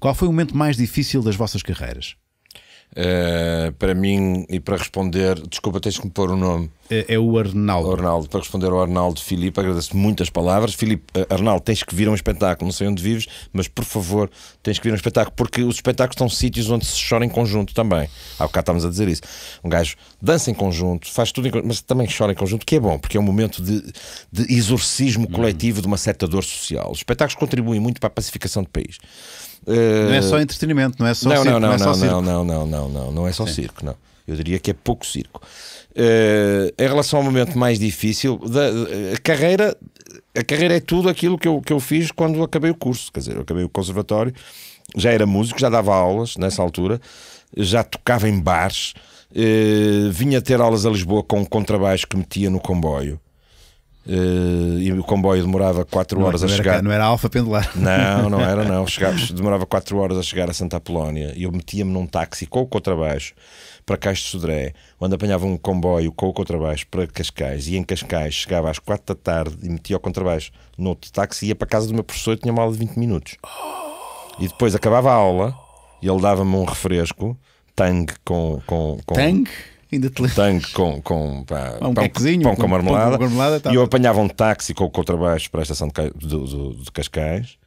Qual foi o momento mais difícil das vossas carreiras? Uh, para mim, e para responder, desculpa, tens que me pôr o um nome. É, é o Arnaldo. O Arnaldo, para responder ao Arnaldo Filipe, agradeço muitas palavras. Filipe, uh, Arnaldo, tens que vir a um espetáculo, não sei onde vives, mas por favor, tens que vir a um espetáculo, porque os espetáculos estão sítios onde se chora em conjunto também. Há bocado estávamos a dizer isso. Um gajo dança em conjunto, faz tudo em conjunto, mas também chora em conjunto, que é bom, porque é um momento de, de exorcismo coletivo hum. de uma certa dor social. Os espetáculos contribuem muito para a pacificação do país. Eh, não é só entretenimento, não é só não, circo. Não, não, não, é não, não, não, não, não, não é só Sim. circo, não. Eu diria que é pouco circo. Uh, em relação ao momento mais difícil, da, a carreira a carreira é tudo aquilo que eu, que eu fiz quando acabei o curso. Quer dizer, eu acabei o conservatório, já era músico, já dava aulas nessa altura, já tocava em bares, uh, vinha ter aulas a Lisboa com um contrabaixo que metia no comboio. Uh, e o comboio demorava 4 é horas a chegar. Cá, não era alfa pendular. Não, não era, não. Chegavas, demorava 4 horas a chegar a Santa Polónia e eu metia-me num táxi com o contrabaixo para Cais de Sodré, onde apanhava um comboio com o contrabaixo para Cascais e em Cascais chegava às 4 da tarde e metia o contrabaixo no outro táxi e ia para casa do meu professor e tinha uma aula de 20 minutos. E depois acabava a aula e ele dava-me um refresco, tangue com. com, com Tang? ainda te um tanque com, com pá, um pão, pão com, com marmelada. Com marmelada tá. E eu apanhava um táxi com o contrabaixo para a estação de, do, do, de Cascais.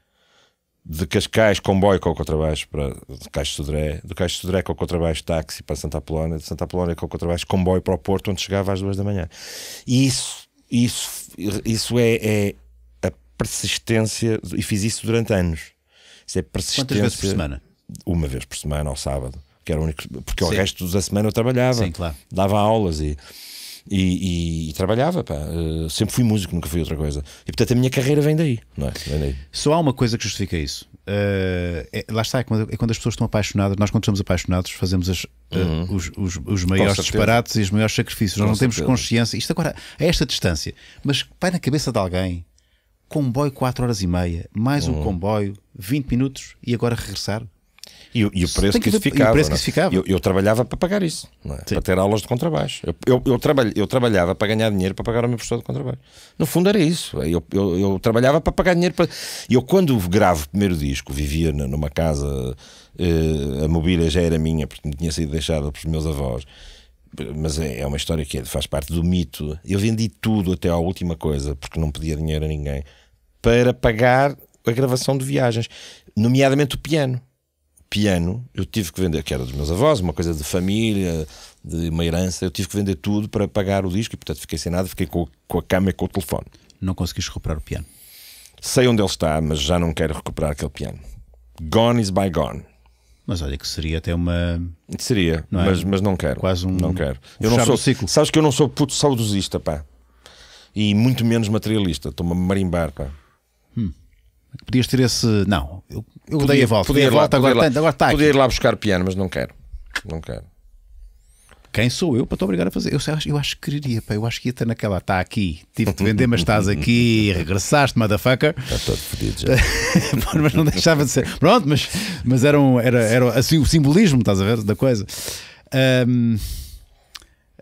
De Cascais, comboio com o contrabaixo para de Cais de Sodré, do de Sodré com o contrabaixo, táxi para Santa Polónia de Santa Polónia com o contrabaixo, comboio para o Porto, onde chegava às duas da manhã. E isso, isso, isso é, é a persistência, e fiz isso durante anos. Isso é persistência. Quantas vezes por semana? Uma vez por semana, ao sábado que era o único, porque Sim. o resto da semana eu trabalhava, Sim, claro. dava aulas e. E, e, e, trabalhava, pá. Uh, sempre fui músico, nunca fui outra coisa. E portanto a minha carreira vem daí, não é? Vem daí. Só há uma coisa que justifica isso. Uh, é, lá está, é quando, é quando, as pessoas estão apaixonadas. Nós, quando estamos apaixonados, fazemos as, eh, uhum. os, os, os, maiores disparates e os maiores sacrifícios. Com nós não certeza. temos consciência. Isto agora, a esta distância, mas vai na cabeça de alguém: comboio 4 horas e meia, mais uhum. um comboio, 20 minutos e agora regressar. E, e o preço que, que, isso ficava. O preço que é? isso ficava. Eu, eu, trabalhava para pagar isso, é? para ter aulas de contrabaixo. Eu, eu, eu, trabalho, eu trabalhava para ganhar dinheiro para pagar o meu professor de contrabaixo. No fundo era isso. Eu, eu, eu trabalhava para pagar dinheiro. Para... Eu, quando gravo o primeiro disco, vivia numa casa, eh, a mobília já era minha, porque tinha sido deixada pelos meus avós mas é, é uma história que é, faz parte do mito. Eu vendi tudo até à última coisa, porque não pedia dinheiro a ninguém, para pagar a gravação de viagens, nomeadamente o piano piano, eu tive que vender, que era dos meus avós, uma coisa de família, de uma herança, eu tive que vender tudo para pagar o disco e, portanto, fiquei sem nada, fiquei com, com a cama e com o telefone. Não conseguiste recuperar o piano? Sei onde ele está, mas já não quero recuperar aquele piano. Gone is by gone. Mas olha que seria até uma. Seria, não é? mas, mas não quero. Quase um. Não quero. Um eu não sou. Ciclo. Sabes que eu não sou puto saudosista, pá. E muito menos materialista. Estou-me a marimbar, pá. Hum. Podias ter esse. Não, eu, eu podia, dei a volta. Podia, a volta, lá, agora, podia, tanto, agora está podia ir lá buscar piano, mas não quero. Não quero. Quem sou eu para te obrigar a fazer? Eu, eu acho que queria, pá, eu acho que ia estar naquela. Está aqui, tive-te de vender, mas estás aqui, regressaste, motherfucker. Está todo fodido já. mas não deixava de ser. Pronto, mas, mas era, um, era, era assim o simbolismo, estás a ver, da coisa. Um, uh,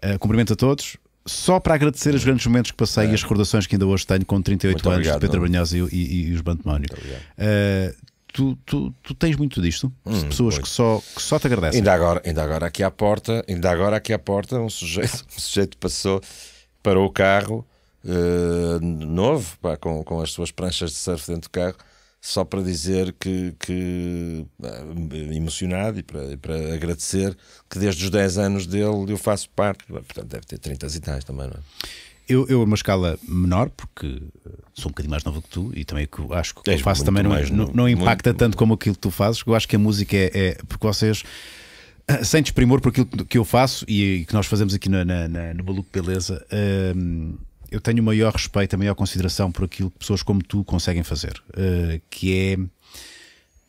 ah, cumprimento a todos só para agradecer os grandes momentos que passei é. e as recordações que ainda hoje tenho com 38 muito anos obrigado, de Pedro é? Brunhosa e, e, e, os Bantemónio. Uh, tu, tu, tu, tens muito disto, hum, pessoas que só, que só te agradecem. Ainda agora, ainda agora aqui à porta, ainda agora aqui à porta, um sujeito, um sujeito passou, para o carro uh, novo, pá, com, com as suas pranchas de surf dentro do carro só para dizer que, que eh, emocionado e para, para, agradecer que desde os 10 anos dele eu faço parte, portanto deve ter 30 e tais também, não é? Eu, eu uma escala menor, porque eh, sou um bocadinho mais novo que tu e também é que acho que o que eu faço também não, é, não, não, impacta muito, tanto como aquilo que tu fazes, eu acho que a música é, é porque vocês eh, sem desprimor por aquilo que eu faço e, que nós fazemos aqui na, na, na no Maluco Beleza. Hum, eu tenho o maior respeito, a maior consideração por aquilo que pessoas como tu conseguem fazer, uh, que é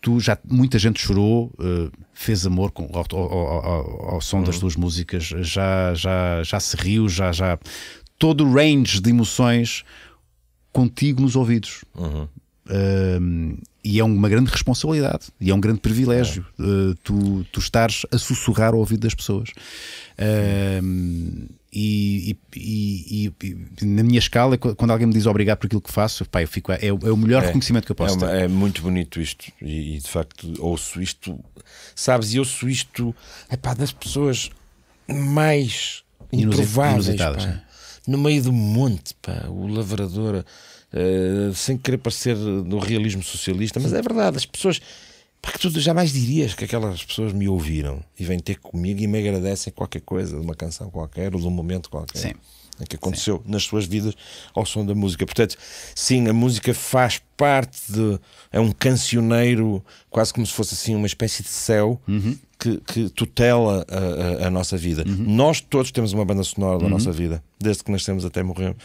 tu já muita gente chorou, uh, fez amor com, ao, ao, ao, ao som uhum. das tuas músicas, já, já, já se riu, já, já todo o range de emoções contigo nos ouvidos. Uhum. Ehm, e é uma grande responsabilidade e é um grande privilégio é. uh, tu, tu estares a sussurrar ao ouvido das pessoas e, e, e, e, na minha escala, quando alguém me diz obrigado por aquilo que faço, pá, eu fico, é, é, é o melhor é, reconhecimento que eu posso é uma, ter. É muito bonito isto, e, de facto ouço isto, sabes, e ouço isto epá, das pessoas mais improváveis pá, né? no meio do monte, pá, o lavrador, uh, sem querer parecer no realismo socialista, mas é verdade, as pessoas para que tu jamais dirias que aquelas pessoas me ouviram e vêm ter comigo e me agradecem qualquer coisa, de uma canção qualquer ou de um momento qualquer. Sim. Né, que aconteceu sim. nas suas vidas ao som da música. Portanto, sim, a música faz parte de. é um cancioneiro, quase como se fosse assim uma espécie de céu. Uhum. Que, que, tutela a, a, a nossa vida. Uhum. Nós todos temos uma banda sonora da uhum. nossa vida, desde que nascemos até morrer.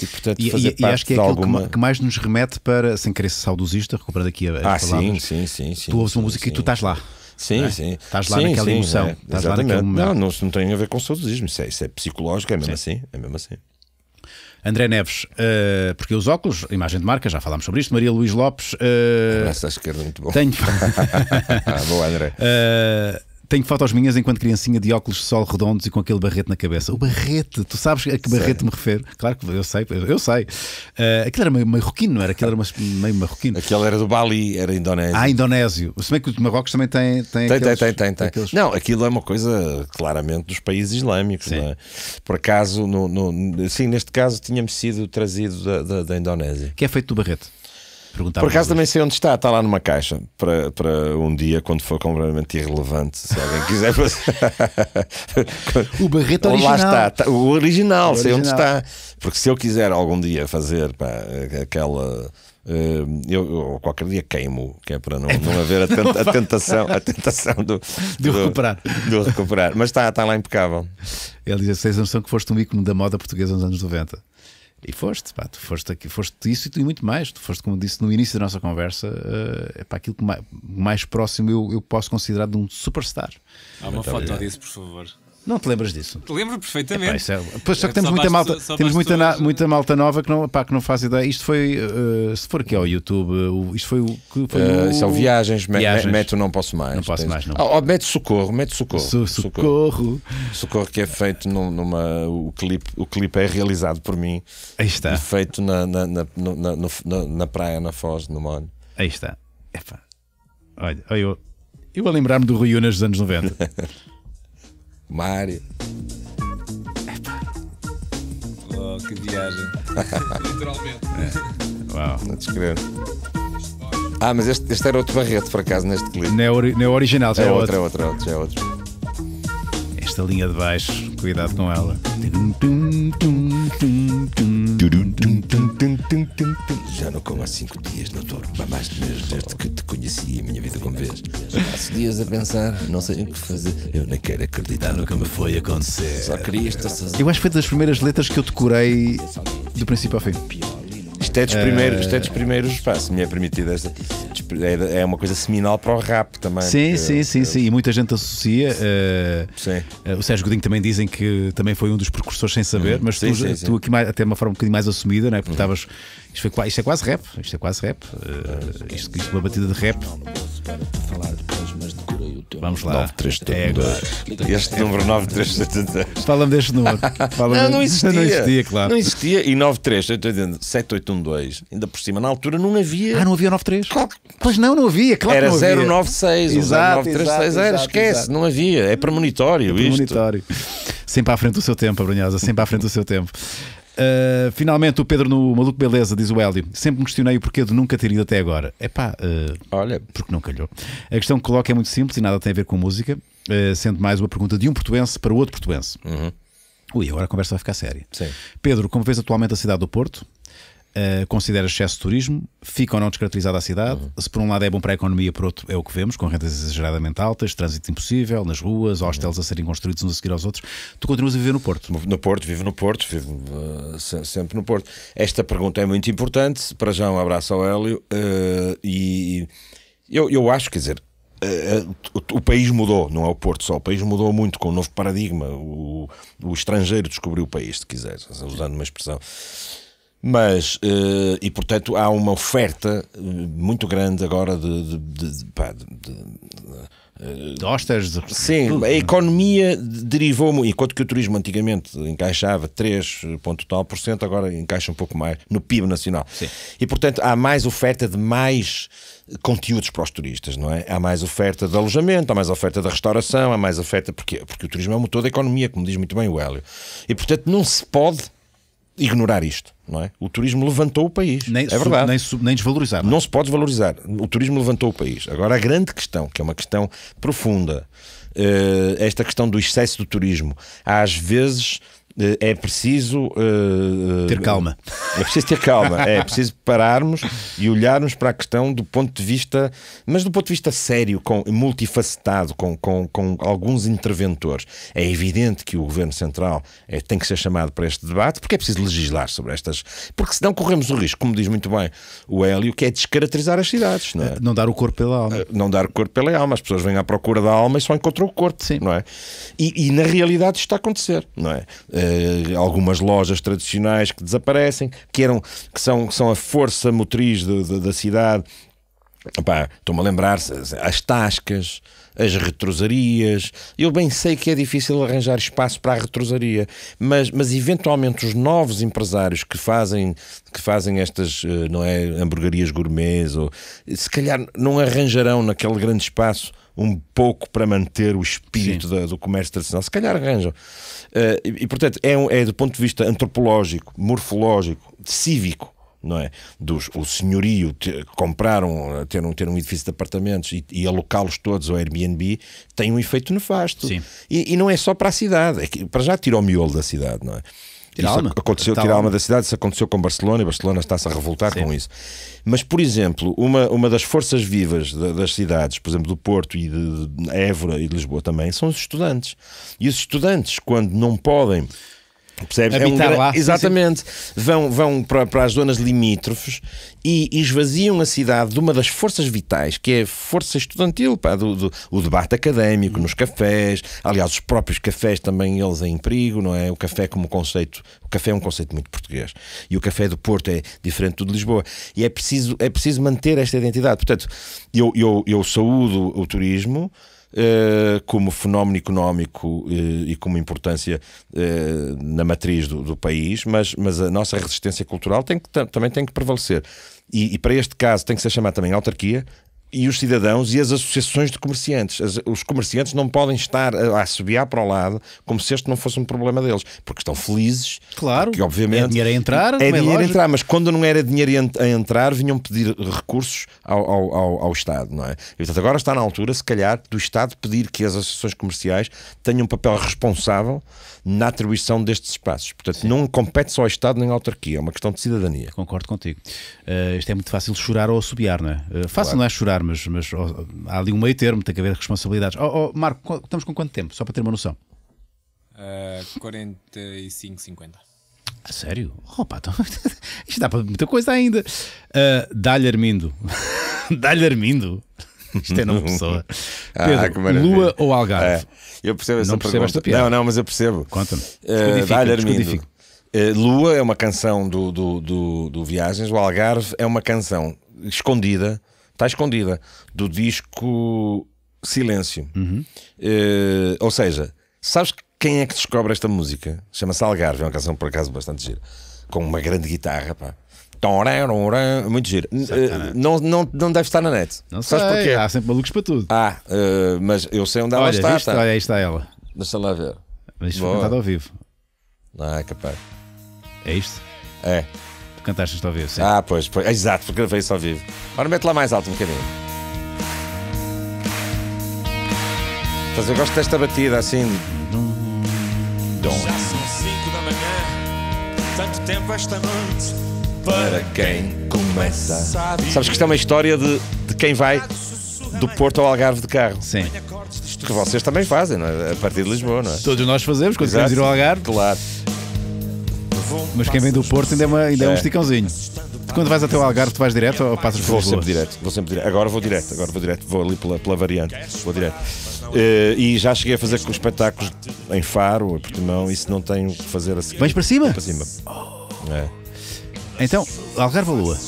E, portanto, fazer e, parte e acho que é aquilo alguma... que mais nos remete para, sem querer ser saudosista, recuperando aqui a, ah, palavras. Sim, sim, sim, sim, tu ouves uma música sim. e tu estás lá. Sim, é? sim. Estás lá sim, naquela sim, é, emoção. É, Estás lá naquele Não, não, não tem a ver com saudosismo. Isso é, isso é psicológico, é mesmo sim. assim. É mesmo assim. André Neves, uh, porque os óculos, imagem de marca, já falámos sobre isto. Maria Luís Lopes. Uh, eh, Abraço à esquerda, muito bom. Tenho. Ah, boa, André. Uh, tenho fotos minhas enquanto criancinha de óculos de sol redondos e com aquele barrete na cabeça. O barrete, tu sabes a que barrete me refiro? Claro que eu sei, eu sei. Uh, aquilo era meio marroquino, não era? Aquilo era meio marroquino. Aquilo era do Bali, era indonésio. Ah, indonésio. Se bem que o Marrocos também tem. Tem, tem, aqueles, tem, tem, tem. Aqueles... Não, aquilo é uma coisa claramente dos países islâmicos. Sim. É? Por acaso, no, no, sim, neste caso, tinha-me sido trazido da, da, da Indonésia. Que é feito do barrete perguntar. Por acaso também sei onde está, está lá numa caixa para, para um dia, quando for completamente irrelevante, se alguém quiser fazer. o Barreto original. Lá está, está o, original, o original, sei onde está. Porque se eu quiser algum dia fazer pá, eh, aquela. Eh, eu, eu, qualquer dia queimo, que é para não, é não haver a, tenta, a tentação, a tentação do, do, recuperar. do recuperar. Mas está, está lá impecável. Ele diz: tens a noção que foste um ícone da moda portuguesa nos anos 90. E foste, pá, tu foste, aqui, foste isso e tu e muito mais. Tu foste, como disse no início da nossa conversa, uh, é para aquilo que mais, mais próximo eu, eu, posso considerar de um superstar. Há uma muito foto obrigado. disso, por favor. Não te lembras disso? Te lembro perfeitamente. é, pois, só que é, temos, só muita, malta, temos muita, na, eh, muita malta nova que não, epá, que não faz ideia. Isto foi, uh, se for aqui ao é YouTube, uh, isto foi o que foi. Uh, o... São é viagens, viagens. meto não posso mais. Não posso tens... mais, não. Oh, oh, mete socorro, mete socorro. socorro. socorro. que é feito num, numa. O clipe, o clipe é realizado por mim. Aí está. E feito na, na, na, na, na praia, na Foz, no Mónio. Aí está. Epa. Olha, olha eu, eu a lembrar-me do Rio Unas dos anos 90. Mário. Oh, que viagem. Literalmente. Uau. Não te escrever. Ah, mas este, este era outro barreto, por acaso, neste clipe. Não é, ori é original, já é, é, outro. outro. É outro, é outro, já é outro esta linha de baixo. Cuidado com ela. Já não como há cinco dias, doutor. Há mais de meses desde que te conheci a minha vida como vês. Passo dias a pensar, não sei o que fazer. Eu nem quero acreditar no que me foi acontecer. Só queria estar Eu acho que foi das primeiras letras que eu decorei do princípio ao fim. Isto é dos primeiros, isto é dos eh, primeiros pá, se me é permitido, esta, é, é uma coisa seminal para o rap também. Sim, sim, sim, sim. E muita gente associa. Uh, sim. Uh, o Sérgio Godinho também dizem que também foi um dos precursores sem saber, uhum. mas sim, tu, sim, tu sim. aqui mais, até uma forma um bocadinho mais assumida, não é? porque uhum. estavas. Uhum isto, foi, isto é quase rap. Isto é quase rap. Uh, isto, isto é uma batida de rap. Vamos lá. 93710. É este número 93710. Fala-me deste número. Fala não, não existia. Não existia, claro. Não existia. E 93712, ainda por cima, na altura não havia. Ah, não havia 93? Claro. Pois não, não havia, claro Era que não havia. 096 exato, 9360. Exato, esquece, exato. não havia. É premonitório é premonitório. Sempre à frente do seu tempo, Abrunhosa, sempre à frente do seu tempo. Uh, finalmente, o Pedro no Maluco Beleza diz o Hélio: Sempre me questionei o porquê de nunca ter ido até agora. É pá, uh, ah, olha, porque não calhou. A questão que coloca é muito simples e nada tem a ver com música, uh, sendo mais uma pergunta de um portuense para o outro portuense. Uhum. Ui, agora a conversa vai ficar séria. Sim. Pedro, como vês atualmente a cidade do Porto? Uh, considera excesso de turismo, fica ou não descaracterizada a cidade. Uhum. Se por um lado é bom para a economia, por outro é o que vemos, com rendas exageradamente altas, trânsito impossível, nas ruas, uhum. hostels uhum. a serem construídos uns a seguir aos outros. Tu continuas a viver no Porto? No Porto, vivo no Porto, vivo uh, sempre no Porto. Esta pergunta é muito importante. Para já, um abraço ao Hélio. Uh, e eu, eu acho, quer dizer, o, país mudou, não é o Porto só, o país mudou muito com um novo paradigma. O, o estrangeiro descobriu o país, se quiseres, usando uma expressão. Mas, eh, e portanto, há uma oferta eh, muito grande agora de, de, de, de, de De... Eh, Sim, a economia derivou enquanto que o turismo antigamente encaixava 3 ponto tal por cento, agora encaixa um pouco mais no PIB nacional. Sim. E portanto há mais oferta de mais conteúdos para os turistas, não é? Há mais oferta de alojamento, há mais oferta da restauração, há mais oferta porque porque o turismo é o motor da economia, como diz muito bem o Hélio. E portanto não se pode ignorar isto, não é? O turismo levantou o país, nem, é verdade. nem, nem desvalorizar. Não, é? não se pode desvalorizar. O turismo levantou o país. Agora, a grande questão, que é uma questão profunda, eh, esta questão do excesso do turismo, às vezes eh, é preciso uh, ter calma. É preciso ter calma, é preciso pararmos e olharmos para a questão do ponto de vista, mas do ponto de vista sério, com, multifacetado, com, com, com alguns interventores. É evidente que o Governo Central é, tem que ser chamado para este debate, porque é preciso legislar sobre estas. Porque senão corremos o risco, como diz muito bem o Hélio, que é descaracterizar as cidades. Não, é? não dar o corpo pela alma. Não dar o corpo pela alma. As pessoas vêm à procura da alma e só encontram o corpo, Sim. não é? E, e na realidade isto está a acontecer, não é? Eh, algumas lojas tradicionais que desaparecem, que, eram, que, são, que são a força motriz de, de, da cidade. Estou-me a lembrar as tascas, as retrosarias. Eu bem sei que é difícil arranjar espaço para a retrosaria, mas, mas eventualmente os novos empresários que fazem, que fazem estas, eh, não é, hamburguerias gourmets, ou, se calhar não arranjarão naquele grande espaço um pouco para manter o espírito do comércio tradicional. Se calhar arranjam. Uh, e, e, portanto, é, um, é do ponto de vista antropológico, morfológico, cívico, não é? Dos, o senhorio, te, compraram, ter um, ter um edifício de apartamentos e, e alocá-los todos ao Airbnb, tem um efeito nefasto. E, e, não é só para a cidade, é que, para já tira o miolo da cidade, não é? Isso aconteceu tá tirar alma da cidade, isso aconteceu com Barcelona e Barcelona está-se a revoltar Sim. com isso. Mas, por exemplo, uma, uma das forças vivas das cidades, por exemplo, do Porto e de, de Évora e de Lisboa também, são os estudantes. E os estudantes, quando não podem Percebes? Habitar é um gra... lá. Exatamente. Sim, sim. Vão, vão para, para as zonas limítrofes e esvaziam a cidade de uma das forças vitais, que é a força estudantil, pá, do, do, o debate académico nos cafés. Aliás, os próprios cafés também eles em perigo, não é? O café como conceito, o café é um conceito muito português. E o café do Porto é diferente do de Lisboa. E é preciso, é preciso manter esta identidade. Portanto, eu, eu, eu saúdo o turismo. Eh, como fenómeno económico eh, e como importância eh, na matriz do, do país, mas, mas a nossa resistência cultural tem que, também tem que prevalecer. E, e, para este caso tem que ser chamada também autarquia, e os cidadãos e as associações de comerciantes. As, os comerciantes não podem estar a assobiar para o lado como se este não fosse um problema deles, porque estão felizes. Claro. Que obviamente. É dinheiro a entrar, é, é dinheiro a entrar, mas quando não era dinheiro a entrar, vinham pedir recursos ao, ao, ao, ao Estado, não é? E, portanto, agora está na altura, se calhar, do Estado pedir que as associações comerciais tenham um papel responsável na atribuição destes espaços. Portanto, Sim. não compete só ao Estado nem à autarquia, é uma questão de cidadania. Concordo contigo. Uh, isto é muito fácil chorar ou assobiar, não é? Uh, fácil claro. não é chorar, mas, mas oh, há ali um meio termo, tem que haver responsabilidades. Oh, oh, Marco, estamos com quanto tempo? Só para ter uma noção. Uh, 45, 50. A sério? Opa, então, isto dá para muita coisa ainda. Uh, Dá-lhe Armindo. Dá-lhe Armindo. Isto é não pessoa. Ah, Pedro, ah, Lua ou Algarve? É, eu percebo essa não percebo pergunta. esta piada. Não, não, mas eu percebo. Conta-me. uh, Lua é uma canção do, do, do, do Viagens, o Algarve é uma canção escondida, está escondida, do disco Silêncio. Uhum. Uh, ou seja, sabes quem é que descobre esta música? Chama-se Algarve, é uma canção por acaso bastante gira, com uma grande guitarra, pá. Muito giro. Eh, não, não, não deve estar na net. Não sei, Sabes porquê? há sempre malucos para tudo. Ah, uh, mas eu sei onde ela está. Viste? está. Olha, aí está ela. Deixa lá ver. Mas isto foi cantado ao vivo. Ah, capaz. É isto? É. Tu cantaste isto ao vivo, sim. Ah, pois, pois. Exato, porque gravei isso ao vivo. Ora, mete lá mais alto um bocadinho. Mas eu gosto desta batida assim. Dom. Já são 5 da manhã, tanto tempo esta noite para quem começa. Sabes que isto é uma história de, de quem vai do Porto ao Algarve de carro. Sim. Que vocês também fazem, não é? A partir de Lisboa, não é? Todos nós fazemos quando queremos ir ao Algarve. Claro. Mas quem vem do Porto ainda é, uma, ainda é. é um esticãozinho. Quando vais até o Algarve, tu vais direto ou passas por Vou Lisboa? sempre direto, vou sempre direto. Agora vou direto, agora vou direto, vou ali pela, pela variante, vou direto. Uh, e já cheguei a fazer com espetáculos em Faro, em Portimão, isso não tenho que fazer assim. Vais para cima? Para cima. Oh. É. Então, Algarve Lua.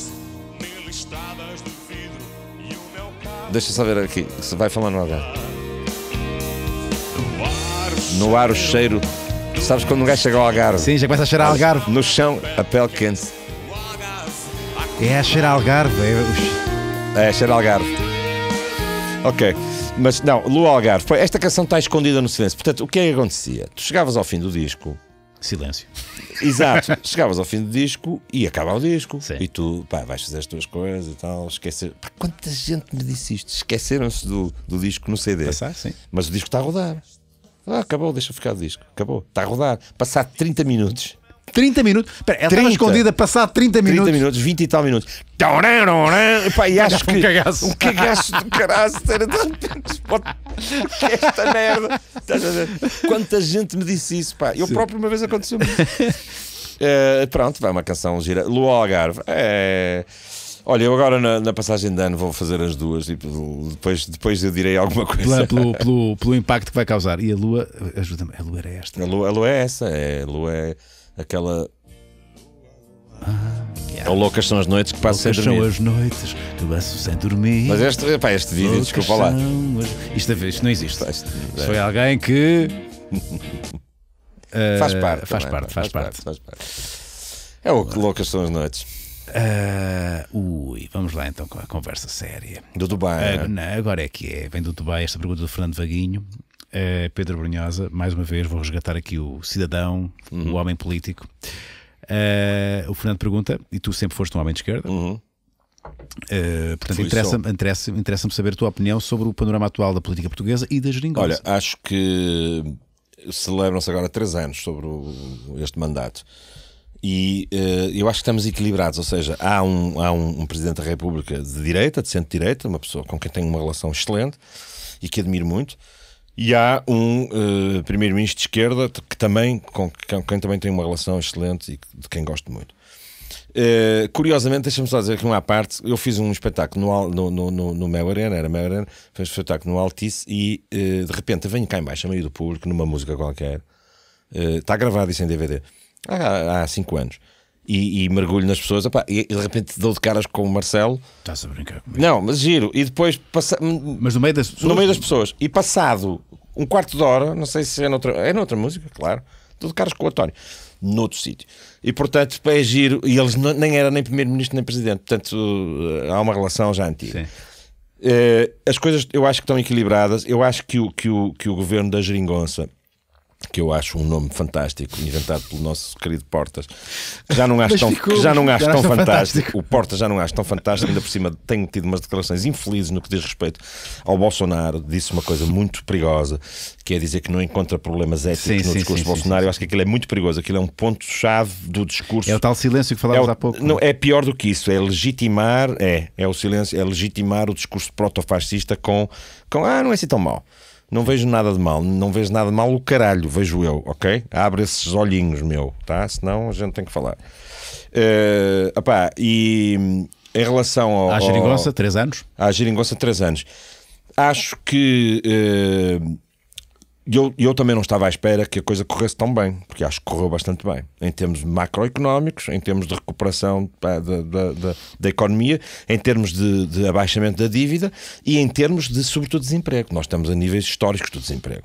Deixa saber ver aqui, se vai falar no Algarve. No ar o cheiro. Sabes quando um gajo chega ao Algarve? Sim, já começa a cheirar Mas, Algarve. No chão, a pele quente. É a cheirar Algarve. É, é a cheirar Algarve. Ok. Mas não, Lua Algarve. Esta canção está escondida no silêncio. Portanto, o que é que acontecia? Tu chegavas ao fim do disco Silêncio. Exato. Chegavas ao fim do disco e acaba o disco. Sim. E tu, pá, vais fazer as tuas coisas e tal. Esquecer. Pá, quanta gente me disse isto? Esqueceram-se do, do disco no CD. Passar, sim. Mas o disco está a rodar. Ah, acabou, deixa ficar o disco. Acabou. Está a rodar. Passar 30 minutos 30 minutos. Pera, ela 30. estava escondida passado 30 minutos. 30 minutos, 20 e tal minutos. pá, e acho que. Um cagaço. Um cagaço do caralho. Que esta merda. Quanta gente me disse isso, pá. Eu Sim. próprio uma vez aconteceu-me. uh, pronto, vai uma canção gira. Lua Algarve. É. Olha, eu agora na, na, passagem de ano vou fazer as duas e depois, depois eu direi alguma coisa. Pelo, pelo, pelo impacto que vai causar. E a lua, ajuda-me, a lua era esta. A lua, a lua é essa, é, a lua é aquela. Ah, o Ou loucas são as noites que passo sem dormir. loucas são as noites que passo sem dormir. Mas este, pá, este vídeo, loucas desculpa lá. As... Isto, isto, não existe. Isto, isto foi alguém que. uh, faz, eh, parte, faz, também, parte, faz, faz parte. parte. É o que loucas são as noites. Uh, ui, vamos lá então com a conversa séria. Do Dubai. Uh, não, agora é que é. Vem do Dubai esta pergunta do Fernando Vaguinho. É Pedro Brunhosa, mais uma vez, vou resgatar aqui o cidadão, uhum. o homem político. Uh, o Fernando pergunta: e tu sempre foste um homem de esquerda? Uhum. Uh, portanto, interessa-me interessa, interessa saber a tua opinião sobre o panorama atual da política portuguesa e da geringonça. Olha, acho que celebram-se agora três anos sobre o, este mandato e uh, eu acho que estamos equilibrados, ou seja, há, um, há um, um Presidente da República de direita, de centro-direita, uma pessoa com quem tenho uma relação excelente e que admiro muito, e há um uh, primeiro-ministro de esquerda que também, com, com quem também tem uma relação excelente e de quem gosto muito. Uh, curiosamente, deixa-me só dizer aqui uma parte. Eu fiz um espetáculo no, no, no, no, no Mel Arena, era Mel Arena, fiz um espetáculo no Altice e uh, de repente venho cá embaixo, a meio do público, numa música qualquer. Está uh, gravado isso em DVD há, há cinco anos. E, e, mergulho nas pessoas e de repente dou de caras com o Marcelo. Estás a brincar comigo. Não, mas giro. E depois passa... Mas no meio das pessoas. No meio das pessoas. E passado um quarto de hora, não sei se é noutra, é noutra música, claro, tudo Carlos com o António, noutro sítio. E portanto, para agir, é e eles não, nem era nem primeiro-ministro nem presidente, portanto eh, há uma relação já antiga. Sim. Uh, as coisas eu acho que estão equilibradas. Eu acho que o, que o, que o governo da jeringonça que eu acho um nome fantástico, inventado pelo nosso querido Portas, que já não acho tão, ficou, já não acho tão fantástico. fantástico. O Portas já não acho tão fantástico, ainda por cima tenho tido umas declarações infelizes no que diz respeito ao Bolsonaro. Disse uma coisa muito perigosa, que é dizer que não encontra problemas éticos sim, no sim, discurso sim, Bolsonaro. eu acho que aquilo é muito perigoso, aquilo é um ponto-chave do discurso. É o tal silêncio que falávamos é o, há pouco. Não, é? é pior do que isso, é legitimar, é, é o silêncio, é legitimar o discurso proto-fascista com, com ah, não é assim tão mau. Não vejo nada de mal, não vejo nada de mal o caralho, vejo eu, ok? Abre esses olhinhos, meu, tá? Senão a gente tem que falar. Uh, opá, e em relação ao. À Giringonça, 3 anos? À Giringonça, 3 anos. Acho que. Uh, eu, eu também não estava à espera que a coisa corresse tão bem, porque acho que correu bastante bem, em termos macroeconómicos, em termos de recuperação da, da, da, da, economia, em termos de, de, abaixamento da dívida e em termos de, sobretudo, desemprego. Nós estamos a níveis históricos do desemprego.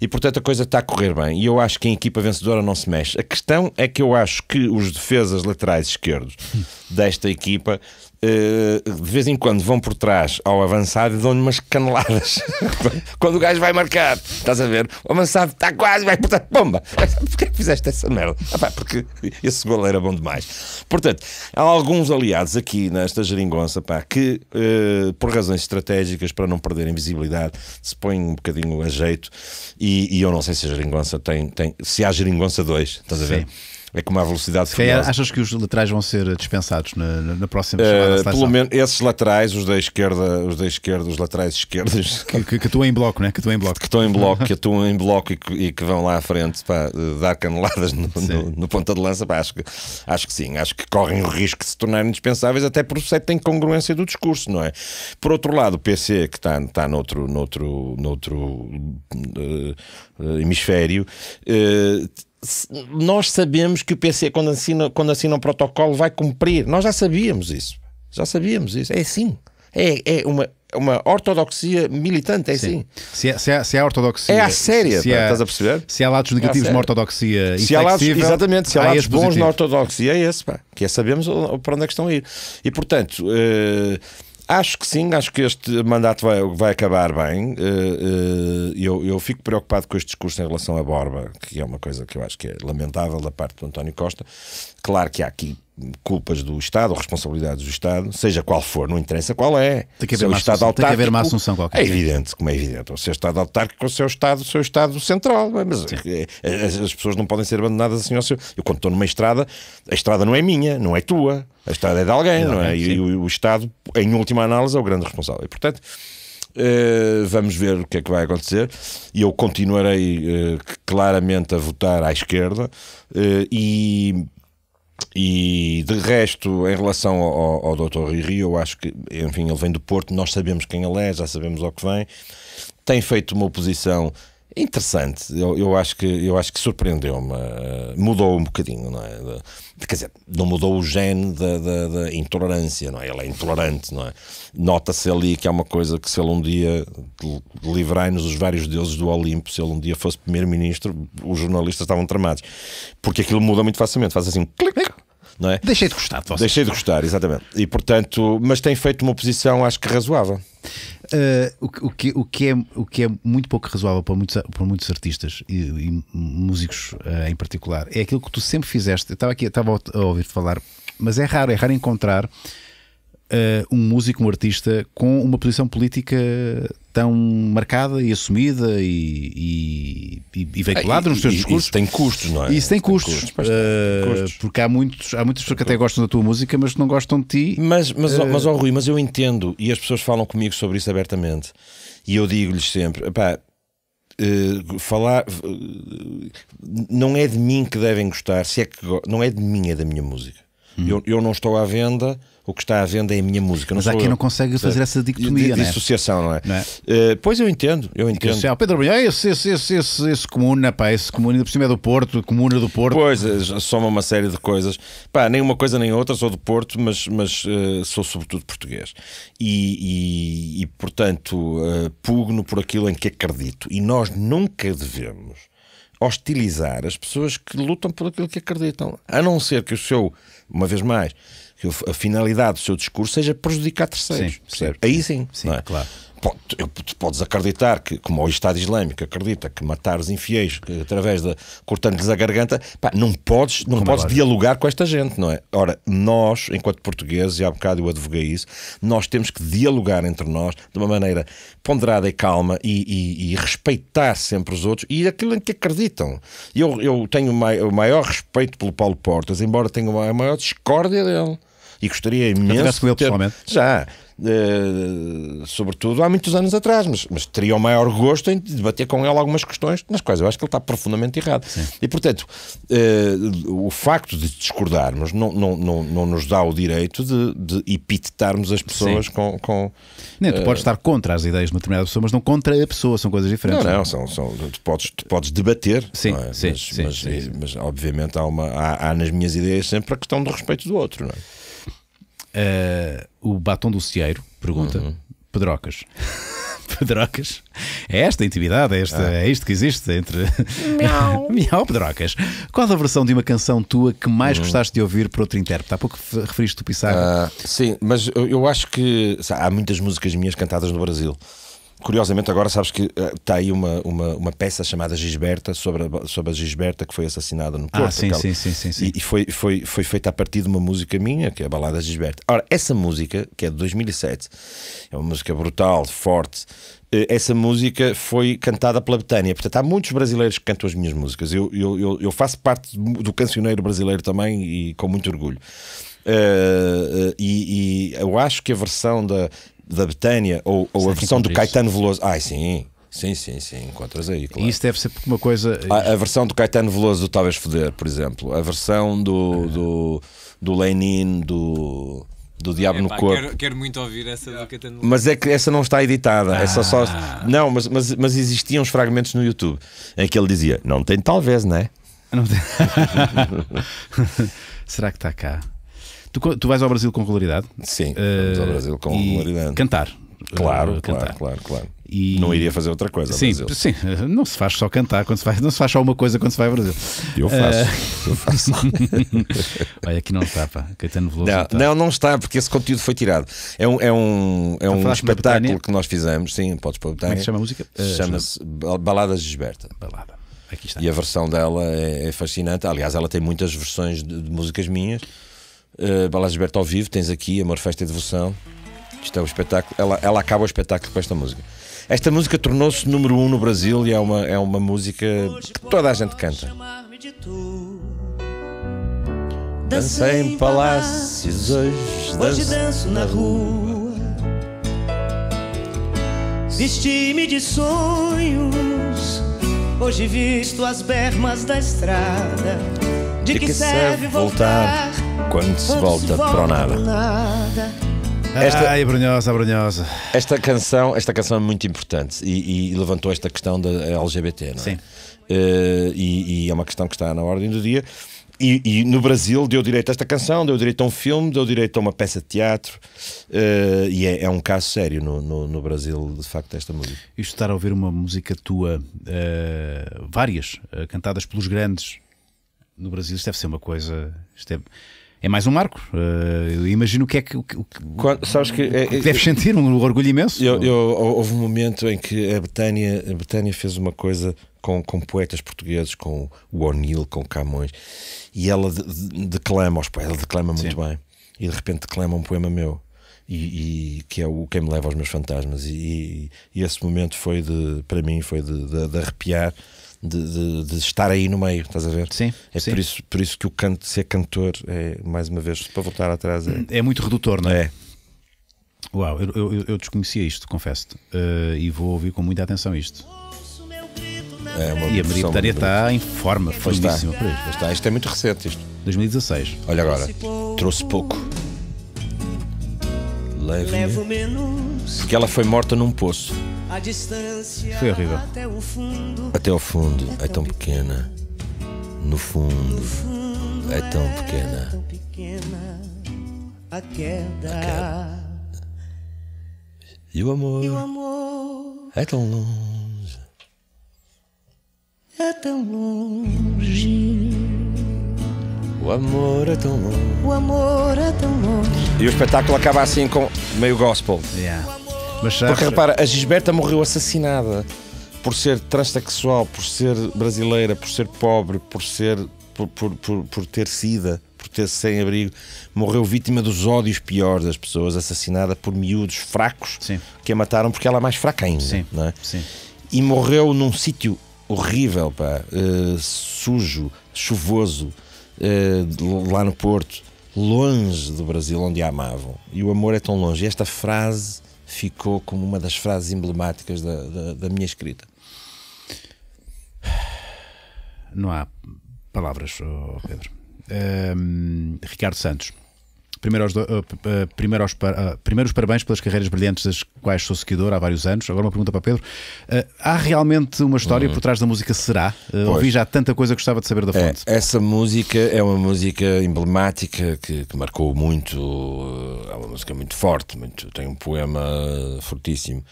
E, portanto, a coisa está a correr bem. E eu acho que a equipa vencedora não se mexe. A questão é que eu acho que os defesas laterais esquerdos desta equipa eh, de vez em quando vão por trás ao avançado e dão-lhe umas caneladas. quando o gajo vai marcar, estás a ver? O avançado está quase, vai por trás, bomba! Porquê que fizeste essa merda? Ah, porque esse gol era bom demais. Portanto, há alguns aliados aqui nesta geringonça pá, que, eh, por razões estratégicas, para não perderem visibilidade, se põem um bocadinho a jeito. E, e eu não sei se a geringonça tem, tem. Se há geringonça 2, estás a ver? Sim. É como a velocidade furiosa. É- achas que os laterais vão ser dispensados na, na próxima uh, Pelo menos esses laterais, os da esquerda, os da esquerda, os laterais esquerdos que, que, que atuam em bloco, né? Que atuam em bloco, que estão em bloco, que atuam em bloco e que, e que vão lá à frente para dar caneladas no, no, no, ponta de lança. Pá, acho que acho que sim, acho que correm o risco de se tornarem indispensáveis até por certa incongruência do discurso, não é? Por outro lado, o PC que está está noutro noutro noutro uh, hemisfério uh, nós sabemos que o PC, quando assina, quando assina um protocolo, vai cumprir. Nós já sabíamos isso. Já sabíamos isso. É assim. É, é uma, é uma ortodoxia militante, é assim. Se é, se, é, se é a ortodoxia. É a séria, se é, estás a perceber? Se há lados é negativos na ortodoxia se há lados, Exatamente, se há, há lados bons positivo. na ortodoxia, é esse, pá. Que é sabemos para onde é que estão a ir. E portanto. Uh, Acho que sim, acho que este mandato vai, vai acabar bem. Eh, eh, eu, eu fico preocupado com este discurso em relação a Borba, que é uma coisa que eu acho que é lamentável da parte do António Costa. Claro que há aqui culpas do Estado, ou responsabilidades do Estado, seja qual for, não interessa qual é. Tem que é haver, uma, Estado assunção, tem que haver uma assunção qualquer. É evidente, como é evidente. O seu Estado autárquico, o seu Estado, o seu Estado central. Mas eh, as, as, pessoas não podem ser abandonadas assim ao seu. Eu, quando estou numa estrada, a estrada não é minha, não é tua. A estrada é de alguém, é não é? E o, o Estado, em última análise, é o grande responsável. E, portanto. Uh, vamos ver o que é que vai acontecer. E eu continuarei uh, claramente a votar à esquerda uh, e e de resto, em relação ao, ao Dr. Rui Rio, eu acho que, enfim, ele vem do Porto, nós sabemos quem ele é, já sabemos ao que vem. Tem feito uma oposição interessante. Eu, eu acho que, eu acho que surpreendeu-me. Eh, mudou um bocadinho, não é? De, quer dizer, não mudou o gene da, intolerância, não é? Ele é intolerante, não é? Nota-se ali que é uma coisa que se ele um dia livrar nos os vários deuses do Olimpo, se ele um dia fosse primeiro-ministro, os jornalistas estavam tramados. Porque aquilo muda muito facilmente. Faz assim, clic, não é? Deixei de gostar de vocês. Deixei de gostar, exatamente. E portanto, mas tem feito uma posição, acho que razoável. Uh, o, o, que, o, que é, o que é muito pouco razoável para muitos, para muitos artistas e, e músicos uh, em particular é aquilo que tu sempre fizeste. Eu estava aqui, estava a ouvir-te falar, mas é raro, é raro encontrar eh, um músico, um artista com uma posição política tão marcada e assumida e, e, e veiculada ah, nos seus discursos. Isso tem custos, não é? Isso tem, isso custos, tem custos. Uh, custos. Porque há, muitos, há muitas pessoas que até gostam da tua música, mas não gostam de ti. Mas, mas, uh... mas oh, Rui, mas eu entendo, e as pessoas falam comigo sobre isso abertamente, e eu digo-lhes sempre: pá, Uh, falar uh, não é de mim que devem gostar, se é que não é de mim, é da minha música. Uhum. Eu, eu não estou à venda o que está à venda é minha música. Mas não há quem eu. não consegue fazer essa dicotomia, é? dissociação, não é? Não é? Uh, pois eu entendo, eu entendo. Pedro Brunhão, esse, esse, esse, esse, esse comuna, pá, esse comuna, por cima é do Porto, comuna do Porto. Pois, eh, soma uma série de coisas. Pá, nem uma coisa nem outra, sou do Porto, mas, mas uh, sou sobretudo português. E, e, e portanto, uh, pugno por aquilo em que acredito. E nós nunca devemos hostilizar as pessoas que lutam por aquilo que acreditam. A não ser que o seu, uma vez mais que a finalidade do seu discurso seja prejudicar terceiros. Sim, Aí sim, sim é? claro. Tu podes acreditar que, como o Estado Islâmico acredita que matar os infiéis que, através de cortando-lhes a garganta, pá, não podes, não é podes dialogar com esta gente, não é? Ora, nós, enquanto portugueses, e há bocado eu advoguei isso, nós temos que dialogar entre nós de uma maneira ponderada e calma e, e, e respeitar sempre os outros e aquilo em que acreditam. Eu, eu tenho o maior respeito pelo Paulo Portas, embora tenha a maior discórdia dele e gostaria imenso. Já ter... pessoalmente? Já. Uh, sobretudo há muitos anos atrás, mas, mas, teria o maior gosto em debater com ele algumas questões nas quais eu acho que ele está profundamente errado. Sim. E portanto, uh, o facto de discordarmos não, não, não, não, nos dá o direito de, de epitetarmos as pessoas Sim. com. com Nem, tu uh... podes estar contra as ideias de uma determinada pessoa, mas não contra a pessoa, são coisas diferentes. Não, não, é? não. São, são, tu, podes, tu podes debater, sim, é? sim, mas, sim, mas, mas, obviamente há, uma, há, há nas minhas ideias sempre a questão do respeito do outro, não é? uh, o batom do cieiro, pergunta, uhum. Pedrocas. Pedrocas. É esta a intimidade, é, esta, ah. é isto que existe entre. Miau. Miau, Pedrocas. Qual a versão de uma canção tua que mais uhum. gostaste de ouvir por outro intérprete? Há pouco referiste o Pissarro. Uh, ah, sim, mas eu, eu acho que sabe, há muitas músicas minhas cantadas no Brasil. Curiosamente, agora sabes que está eh, aí uma, uma, uma peça chamada Gisberta sobre a, sobre a Gisberta que foi assassinada no Porto. Ah, sim, sim, sim, sim, sim. E, e, foi, foi, foi feita a partir de uma música minha, que é a Balada Gisberta. Ora, essa música, que é de 2007, é uma música brutal, forte. Eh, essa música foi cantada pela Betânia. Portanto, há muitos brasileiros que cantam as minhas músicas. Eu, eu, eu faço parte do cancioneiro brasileiro também e com muito orgulho. Uh, uh, e, e, eu acho que a versão da da Betânia ou, ou a versão do Caetano Veloso. Ai, sim. Sim, sim, sim, encontras aí, claro. E isso deve ser uma coisa. A, a, versão do Caetano Veloso do Talvez Foder, por exemplo. A versão do, é. do, do Lenin, do, do Diabo é, pá, no Corpo. Quero, quero, muito ouvir essa do Caetano Veloso. Mas é que essa não está editada. É ah. Essa só. Não, mas, mas, mas existiam os fragmentos no YouTube em que ele dizia: Não tem talvez, né? não é? tem... Será que está cá? Tu, tu vais ao Brasil com regularidade? Sim, eh, vamos ao Brasil com regularidade. Cantar. Claro, eh, cantar. claro, claro, claro. E... Não iria fazer outra coisa. Sim, sim, eh, não se faz só cantar, quando se faz, não se faz só uma coisa quando se vai ao Brasil. Eu faço, uh... eu faço. Olha, aqui não está, pá. Caetano Veloso. Não, não, está. não, não está, porque esse conteúdo foi tirado. É um, é um, é então um espetáculo que nós fizemos, sim, podes perguntar Como é que se chama a música? Chama-se Balada Gisberta. Balada. Aqui está. E a versão dela é, é fascinante. Aliás, ela tem muitas versões de, de músicas minhas. Balas eh, de Berto ao vivo, tens aqui Amor, Festa e Devoção. Isto é espetáculo. Ela, ela acaba o espetáculo com esta música. Esta música tornou-se número um no Brasil e é uma, é uma música que toda a gente canta. Dancei em palácios hoje, hoje danço na rua. Vesti-me de sonhos, hoje visto as bermas da estrada de que serve voltar quando se volta para o nada. Esta, Ai, brunhosa, brunhosa. Esta canção, esta canção é muito importante e, e levantou esta questão da LGBT, não é? Sim. Uh, e, e, é uma questão que está na ordem do dia. E, e, no Brasil deu direito a esta canção, deu direito a um filme, deu direito a uma peça de teatro. Uh, e é, é, um caso sério no, no, no, Brasil, de facto, esta música. E estar a ouvir uma música tua, uh, várias, cantadas pelos grandes, no Brasil isto deve ser uma coisa. Isto é, é mais um marco. Eh, eu imagino o que é que. O, o, Quando, sabes que, eh, é, que deves eh, sentir, um orgulho imenso. Eu, eu, houve um momento em que a Betânia, a Betânia fez uma coisa com, com, poetas portugueses, com o O'Neill, com Camões, e ela de, de, declama aos poetas, ela declama muito Sim. bem, e de repente declama um poema meu, e, e, que é o Quem Me Leva aos Meus Fantasmas, e, e esse momento foi de, para mim, foi de, de, de arrepiar de, de, de, estar aí no meio, estás a ver? Sim. É sim. Por, isso, por isso que o canto, ser cantor, é, mais uma vez, para voltar atrás. É, é muito redutor, não é? é. Uau, eu, eu, eu desconhecia isto, confesso-te. Uh, e vou ouvir com muita atenção isto. É uma e a Maria está em forma, fortíssima lá isto. Está. Isto é muito recente, isto. 2016. Olha agora, trouxe pouco. Levo-me. Porque ela foi morta num poço. A distância Foi horrível. até o fundo. Até o fundo é, é tão pequena. No fundo, no fundo é tão é pequena. É tão pequena a queda. A queda. E o amor. E o amor é tão longe. É tão longe. O amor é tão longe. O amor é tão longe. E o espetáculo acaba assim com meio gospel. Yeah. Mas sabes... Porque é repara, a Gisberta morreu assassinada por ser transexual, por ser brasileira, por ser pobre, por ser por, por, por, por ter sida, por ter sem abrigo, morreu vítima dos ódios piores das pessoas, assassinada por miúdos fracos Sim. que a mataram porque ela é mais fraca ainda. Sim. Não é? Sim. E morreu num sítio horrível, pá, uh, sujo, chuvoso, uh, lá no Porto, longe do Brasil onde a amavam. E o amor é tão longe. E esta frase ficou como uma das frases emblemáticas da, da, da minha escrita. Não há palavras, oh Pedro. Um, ehm, Ricardo Santos. Primeiro aos, do, uh, primeiro aos uh, parabéns pelas carreiras brilhantes das quais sou seguidor há vários anos. Agora uma pergunta para Pedro: uh, há realmente uma história uhum. por trás da música Será? ouvi já tanta coisa que gostava de saber da é, fonte. É, essa música é uma música emblemática que, que marcou muito. É uma música muito forte, muito, tem um poema fortíssimo.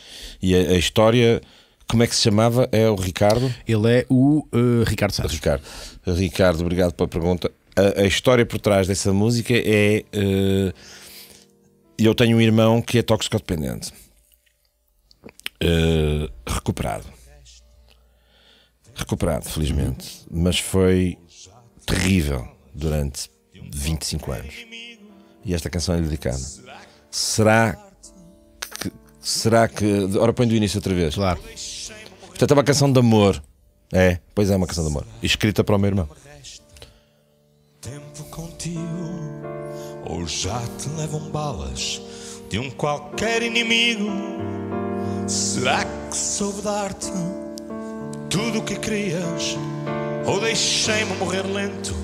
E a, a história. Como é que se chamava? É o Ricardo? Ele é o uh, Ricardo Santos. Ricardo. Ricardo, obrigado pela pergunta a, a história por trás dessa música é. Uh, eu tenho um irmão que é toxicodependente. Uh, recuperado. Recuperado, felizmente. Mas foi terrível durante 25 anos. E esta canção é dedicada. Será que. Será que. Ora, põe do início outra vez. Claro. Portanto, é uma canção de amor. É, pois é, uma canção de amor. Escrita para o meu irmão. ou já te levam balas de um qualquer inimigo. Será que soube dar-te tudo o que querias? Ou deixei-me morrer lento,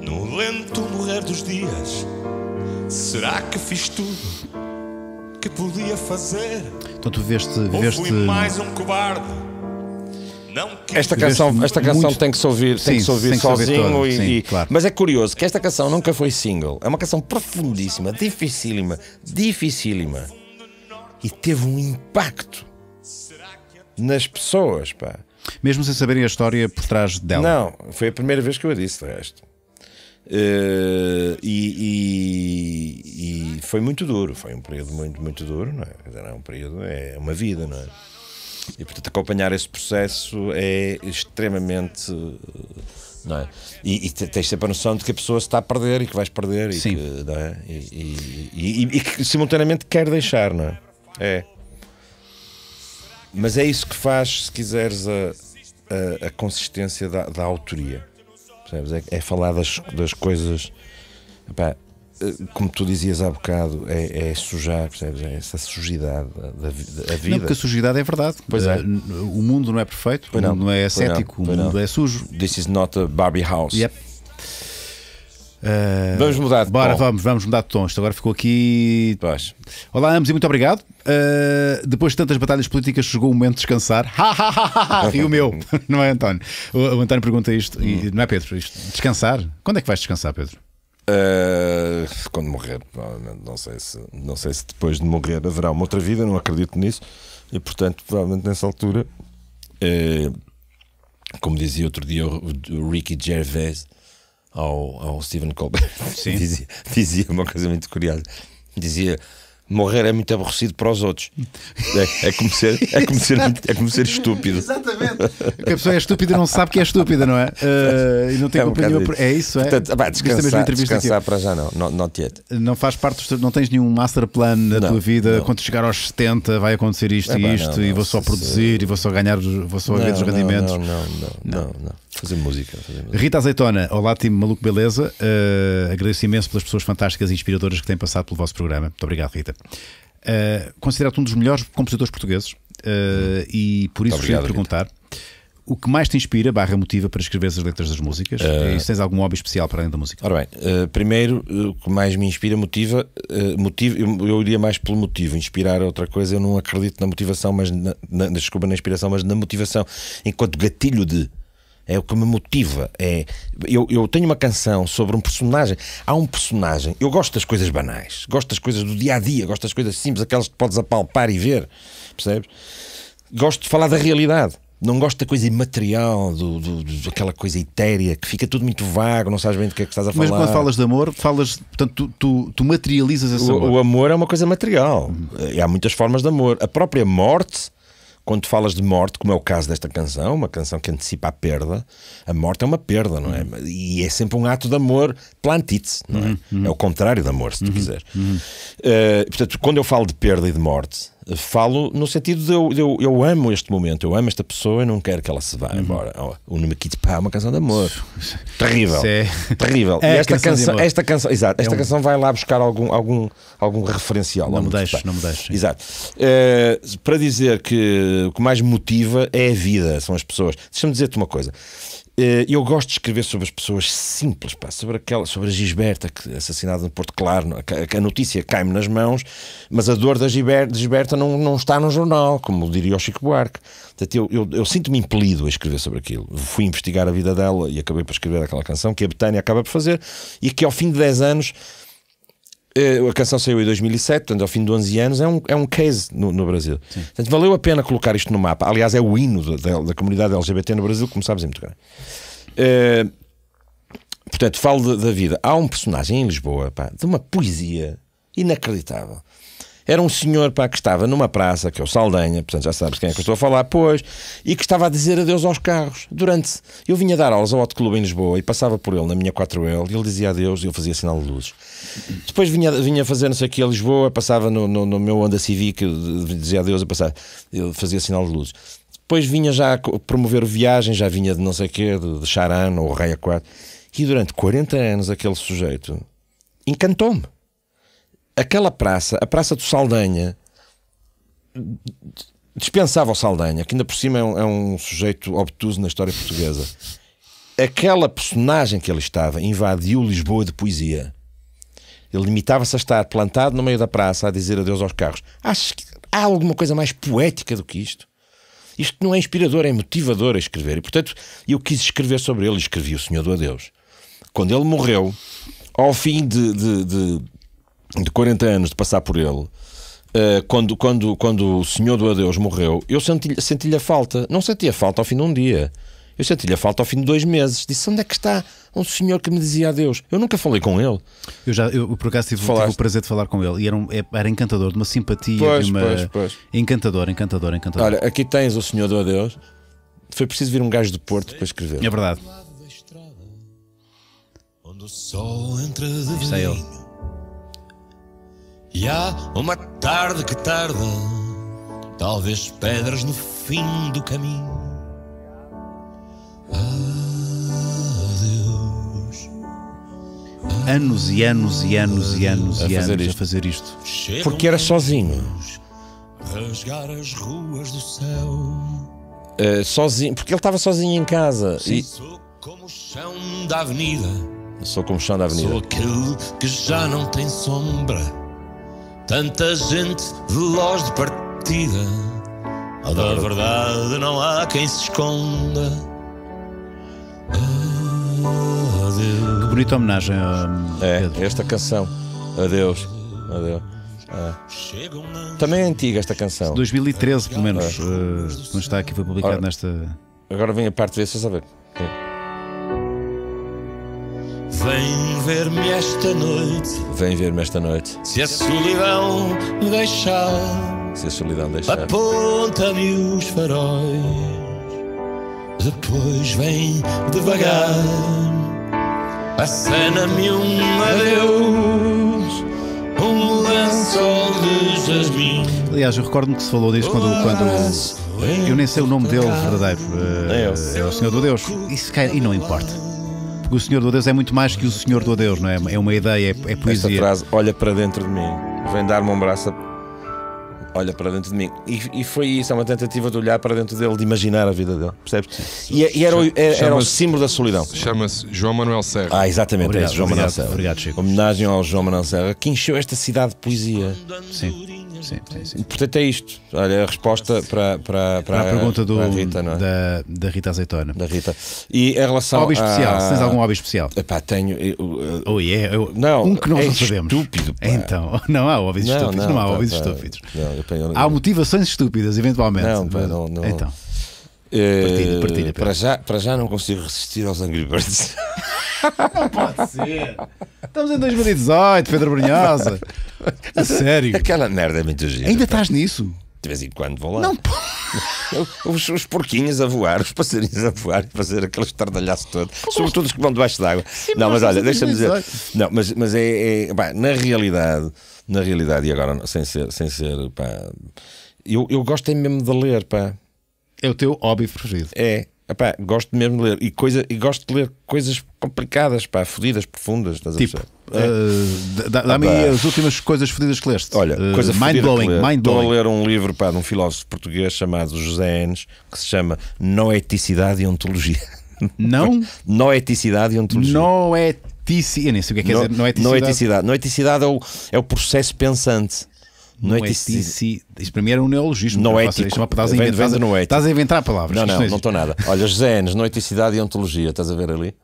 no lento morrer dos dias? Será que fiz tudo que podia fazer? Então tu veste, veste... Ou fui mais um cobarde? Esta canção, esta canção muito... tem que se ouvir, sim, tem que se ouvir sozinho. E, sim, e... Claro. Mas é curioso que esta canção nunca foi single. É uma canção profundíssima, dificílima, dificílima. E teve um impacto nas pessoas, pá. Mesmo sem saberem a história por trás dela. Não, foi a primeira vez que eu a disse, de resto. Uh, e, e, e, foi muito duro, foi um período muito, muito duro, não é? Era é um período, é uma vida, não é? E, portanto, acompanhar esse processo é extremamente. Não é? E, e tens sempre a noção de que a pessoa se está a perder e que vais perder e Sim. que, não é? E, e, e, que simultaneamente quer deixar, não é? É. Mas é isso que faz, se quiseres, a, a, a consistência da, da autoria. É, é falar das, das coisas. Epá, eh, como tu dizias há bocado, é, é sujar, percebes? É essa sujidade da, da, vida. Não, porque a sujidade é verdade. Pois é. é. O mundo não é perfeito, pois o mundo não, não é ascético, o mundo não. é sujo. This is not a Barbie house. Yep. Uh, vamos mudar de bora, vamos, vamos mudar de tom. Isto agora ficou aqui. Pois. Olá, ambos e muito obrigado. Uh, depois de tantas batalhas políticas, chegou o momento de descansar. e o meu, não é, António? O, o António pergunta isto, e, hum. não é, Pedro? Isto, descansar? Quando é que vais descansar, Pedro? Uh, quando morrer, provavelmente, não sei, se, não sei se depois de morrer haverá uma outra vida, não acredito nisso, e portanto, provavelmente nessa altura, uh, como dizia outro dia o, o Ricky Gervais ao, ao Stephen Colbert, dizia, dizia uma coisa muito curiosa: dizia morrer é muito aborrecido para os outros. É, é, como, ser, é, como, ser, é como ser estúpido. Exatamente. Porque a pessoa é estúpida e não sabe que é estúpida, não é? Uh, e não tem é companhia. Um por... É isso, é? Portanto, pá, descansar, descansar para já não. Not, not yet. Não faz parte, do, não tens nenhum master plan na não, tua vida. Não. Quando chegar aos 70 vai acontecer isto e isto não, e vou só produzir e vou só ganhar, vou só ver os rendimentos. não, não, não. não. Fazer música, fazer música. Rita Azeitona, olá, time Maluco Beleza. Uh, agradeço imenso pelas pessoas fantásticas e inspiradoras que têm passado pelo vosso programa. Muito obrigado, Rita. Uh, eh, Considera-te um dos melhores compositores portugueses uh, e por isso queria perguntar. Rita. O que mais te inspira, barra motiva para escrever as letras das músicas? Uh... E se tens algum hobby especial para além da música? Ora bem, uh, primeiro, o que mais me inspira, motiva, uh, motivo, eu, eu iria mais pelo motivo. Inspirar é outra coisa, eu não acredito na motivação, mas na, na, desculpa, na inspiração, mas na motivação enquanto gatilho de é o que me motiva. É, eu, eu tenho uma canção sobre um personagem. Há um personagem. Eu gosto das coisas banais, gosto das coisas do dia a dia, gosto das coisas simples, aquelas que podes apalpar e ver. Percebes? Gosto de falar da realidade. Não gosto da coisa imaterial, do, do, do, daquela coisa etérea, que fica tudo muito vago, não sabes bem do que é que estás a falar. Mas quando falas de amor, falas, portanto, tu, tu, tu materializas esse o, amor. O amor é uma coisa material. Hum. Há muitas formas de amor. A própria morte quando falas de morte, como é o caso desta canção, uma canção que antecipa a perda, a morte é uma perda, não é? Uhum. E é sempre um ato de amor plantite, não é? Uhum. uhum. É o contrário de amor, se tu uhum, quiser. Uh, eh, portanto, quando eu falo de perda e de morte, Falo no sentido de eu, eu, eu, amo este momento, eu amo esta pessoa e não quero que ela se vá uhum. embora. Oh, o Nemequite Pá é uma canção de amor. terrível. É- terrível. É e esta canção, canção esta canção, exato, esta é um... canção vai lá buscar algum, algum, algum referencial. Não me deixes, não me deixes. Exato. Eh, para dizer que o que mais me motiva é a vida, são as pessoas. Deixa-me dizer-te uma coisa. Eh, eu gosto de escrever sobre as pessoas simples, pá, sobre aquela, sobre a Gisberta que assassinada no Porto Claro, a, a notícia cai-me nas mãos, mas a dor da Gisberta, Gisberta não, não está no jornal, como diria o Chico Buarque. Portanto, eu, eu, eu sinto-me impelido a escrever sobre aquilo. Fui investigar a vida dela e acabei por escrever aquela canção que a Betânia acaba por fazer e que ao fim de 10 anos eh, a canção saiu em 2007, portanto, ao fim de 11 anos, é um, é um case no, no Brasil. Sim. Portanto, valeu a pena colocar isto no mapa. Aliás, é o hino da, da comunidade LGBT no Brasil, como sabes, é muito grande. Eh, portanto, falo da, da vida. Há um personagem em Lisboa pá, de uma poesia inacreditável. Era um senhor pá, que estava numa praça, que é o Saldanha, portanto já sabes quem é que eu estou a falar, pois, e que estava a dizer adeus aos carros. Durante. Eu vinha dar aulas ao Auto Clube em Lisboa e passava por ele na minha 4L e ele dizia adeus e eu fazia sinal de luzes. Depois vinha, vinha fazer não sei o que a Lisboa, passava no, no, no meu Honda Civic, dizia adeus e passava ele fazia sinal de luzes. Depois vinha já promover viagens já vinha de não sei o quê, de, de Charan ou Raia 4. E durante 40 anos aquele sujeito encantou-me aquela praça, a Praça do Saldanha, dispensava o Saldanha, que ainda por cima é um, é um sujeito obtuso na história portuguesa. Aquela personagem que ele estava invadiu Lisboa de poesia. Ele limitava-se a estar plantado no meio da praça a dizer adeus aos carros. Acho que há alguma coisa mais poética do que isto? Isto não é inspirador, é motivador a escrever. E, portanto, eu quis escrever sobre ele e escrevi O Senhor do Adeus. Quando ele morreu, ao fim de, de, de de 40 anos de passar por ele, eh, quando, quando, quando o Senhor do Adeus morreu, eu senti-lhe senti a falta. Não sentia falta ao fim de um dia. Eu senti-lhe a falta ao fim de dois meses. Disse: onde é que está um senhor que me dizia adeus? Eu nunca falei com ele. Eu já, eu por acaso tive, tive o prazer de falar com ele e era, um, é, era encantador, de uma simpatia, pois, de uma. Pois, pois. Encantador, encantador, encantador. Olha, aqui tens o senhor do adeus. Foi preciso vir um gajo de Porto para escrever. É verdade. Onde o sol entra de Está ele. E há uma tarde que tarda, talvez pedras no fim do caminho. Adeus. Anos e anos e anos e anos e anos isto. a fazer isto. Porque era sozinho. Rasgar as ruas do céu. Uh, sozinho, porque ele estava sozinho em casa. Sim, e... Sou como o chão da avenida. Sou como o chão da avenida. Sou aquele que já não tem sombra. Tanta gente veloz de partida, a da verdade não há quem se esconda. Adeus. Que bonita homenagem a é, Pedro. É, esta canção. Adeus. Adeus. É. Também é antiga esta canção. 2013, pelo menos. É. Uh, não está aqui, foi publicado Ora, nesta. Agora vem a parte desse, a saber. É. Vem ver-me esta noite. Vem ver-me esta noite. Se a solidão me deixar. Se a solidão deixar. Aponta-me os faróis. Depois vem devagar. Acena-me um adeus. Um lençol de jasmim. Aliás, eu recordo-me que se falou disso quando. quando eu nem sei o nome dele verdadeiro. É, é o Senhor do Deus. Isso, é- e não importa o Senhor do Adeus é muito mais que o Senhor do Adeus, não é? É uma ideia, é, é poesia. Esta frase, olha para dentro de mim, vem dar-me um braço, olha para dentro de mim. E, e, foi isso, é uma tentativa de olhar para dentro dele, de imaginar a vida dele, percebes? E, é, e era, é, era, era o símbolo da solidão. Chama-se João Manuel Serra. Ah, exatamente, é obrigado, é isso, João obrigado, Manuel Serra. Obrigado, Chico. Homenagem ao João Manuel Serra, que encheu esta cidade de poesia. Sim sim, sim, Portanto, é isto. Olha, a resposta para, para, para, para a pergunta do, a Rita, é? da, da Rita Azeitona. Da Rita. E em relação. Hobby a... especial, se tens algum hobby especial? Epá, tenho. Eu, oh, yeah, eu, não, um que nós é não sabemos. Estúpido. Então, não há hobbies não, estúpidos. Não, não há hobbies pá, estúpidos. Não, há motivações estúpidas, eventualmente. Não, pá, não, não. Então. Eh, partilha, partilha, para, já, para já não consigo resistir aos Angry Birds. não pode ser. Estamos em 2018, Pedro Brunhosa. A sério. Aquela merda é muito gira. Ainda estás nisso? De vez em quando vou lá. Não, pô. Os, os, porquinhos a voar, os passarinhos a voar, fazer aquele estardalhaço todo, sobretudo os que vão debaixo d'água. Não, mas olha, deixa-me dizer. Não, mas, mas é. é pá, na realidade, na realidade, e agora sem ser. Sem ser pá, eu, eu gosto é mesmo de ler, pá. É o teu hobby fugido. É, Epá, gosto mesmo de ler e, coisa, e gosto de ler coisas complicadas, pá, fodidas, profundas. Estás tipo, é? uh, dá-me ah, as últimas coisas fodidas que leste. Olha, uh, coisa mind blowing, mind blowing. Estou a ler um livro pá, de um filósofo português chamado José Enes que se chama Noeticidade e Ontologia. Não? Noeticidade e Ontologia. Noeticidade. Eu nem sei o que é que no, quer dizer noeticidade. Noeticidade, noeticidade é, o, é o processo pensante. Noite é é Isto para mim era um neologismo. Noético. Estás, estás, a inventar, vende, estás a inventar palavras. Não, não, não estou nada. Olha, José Enes, Noeticidade e Ontologia, estás a ver ali?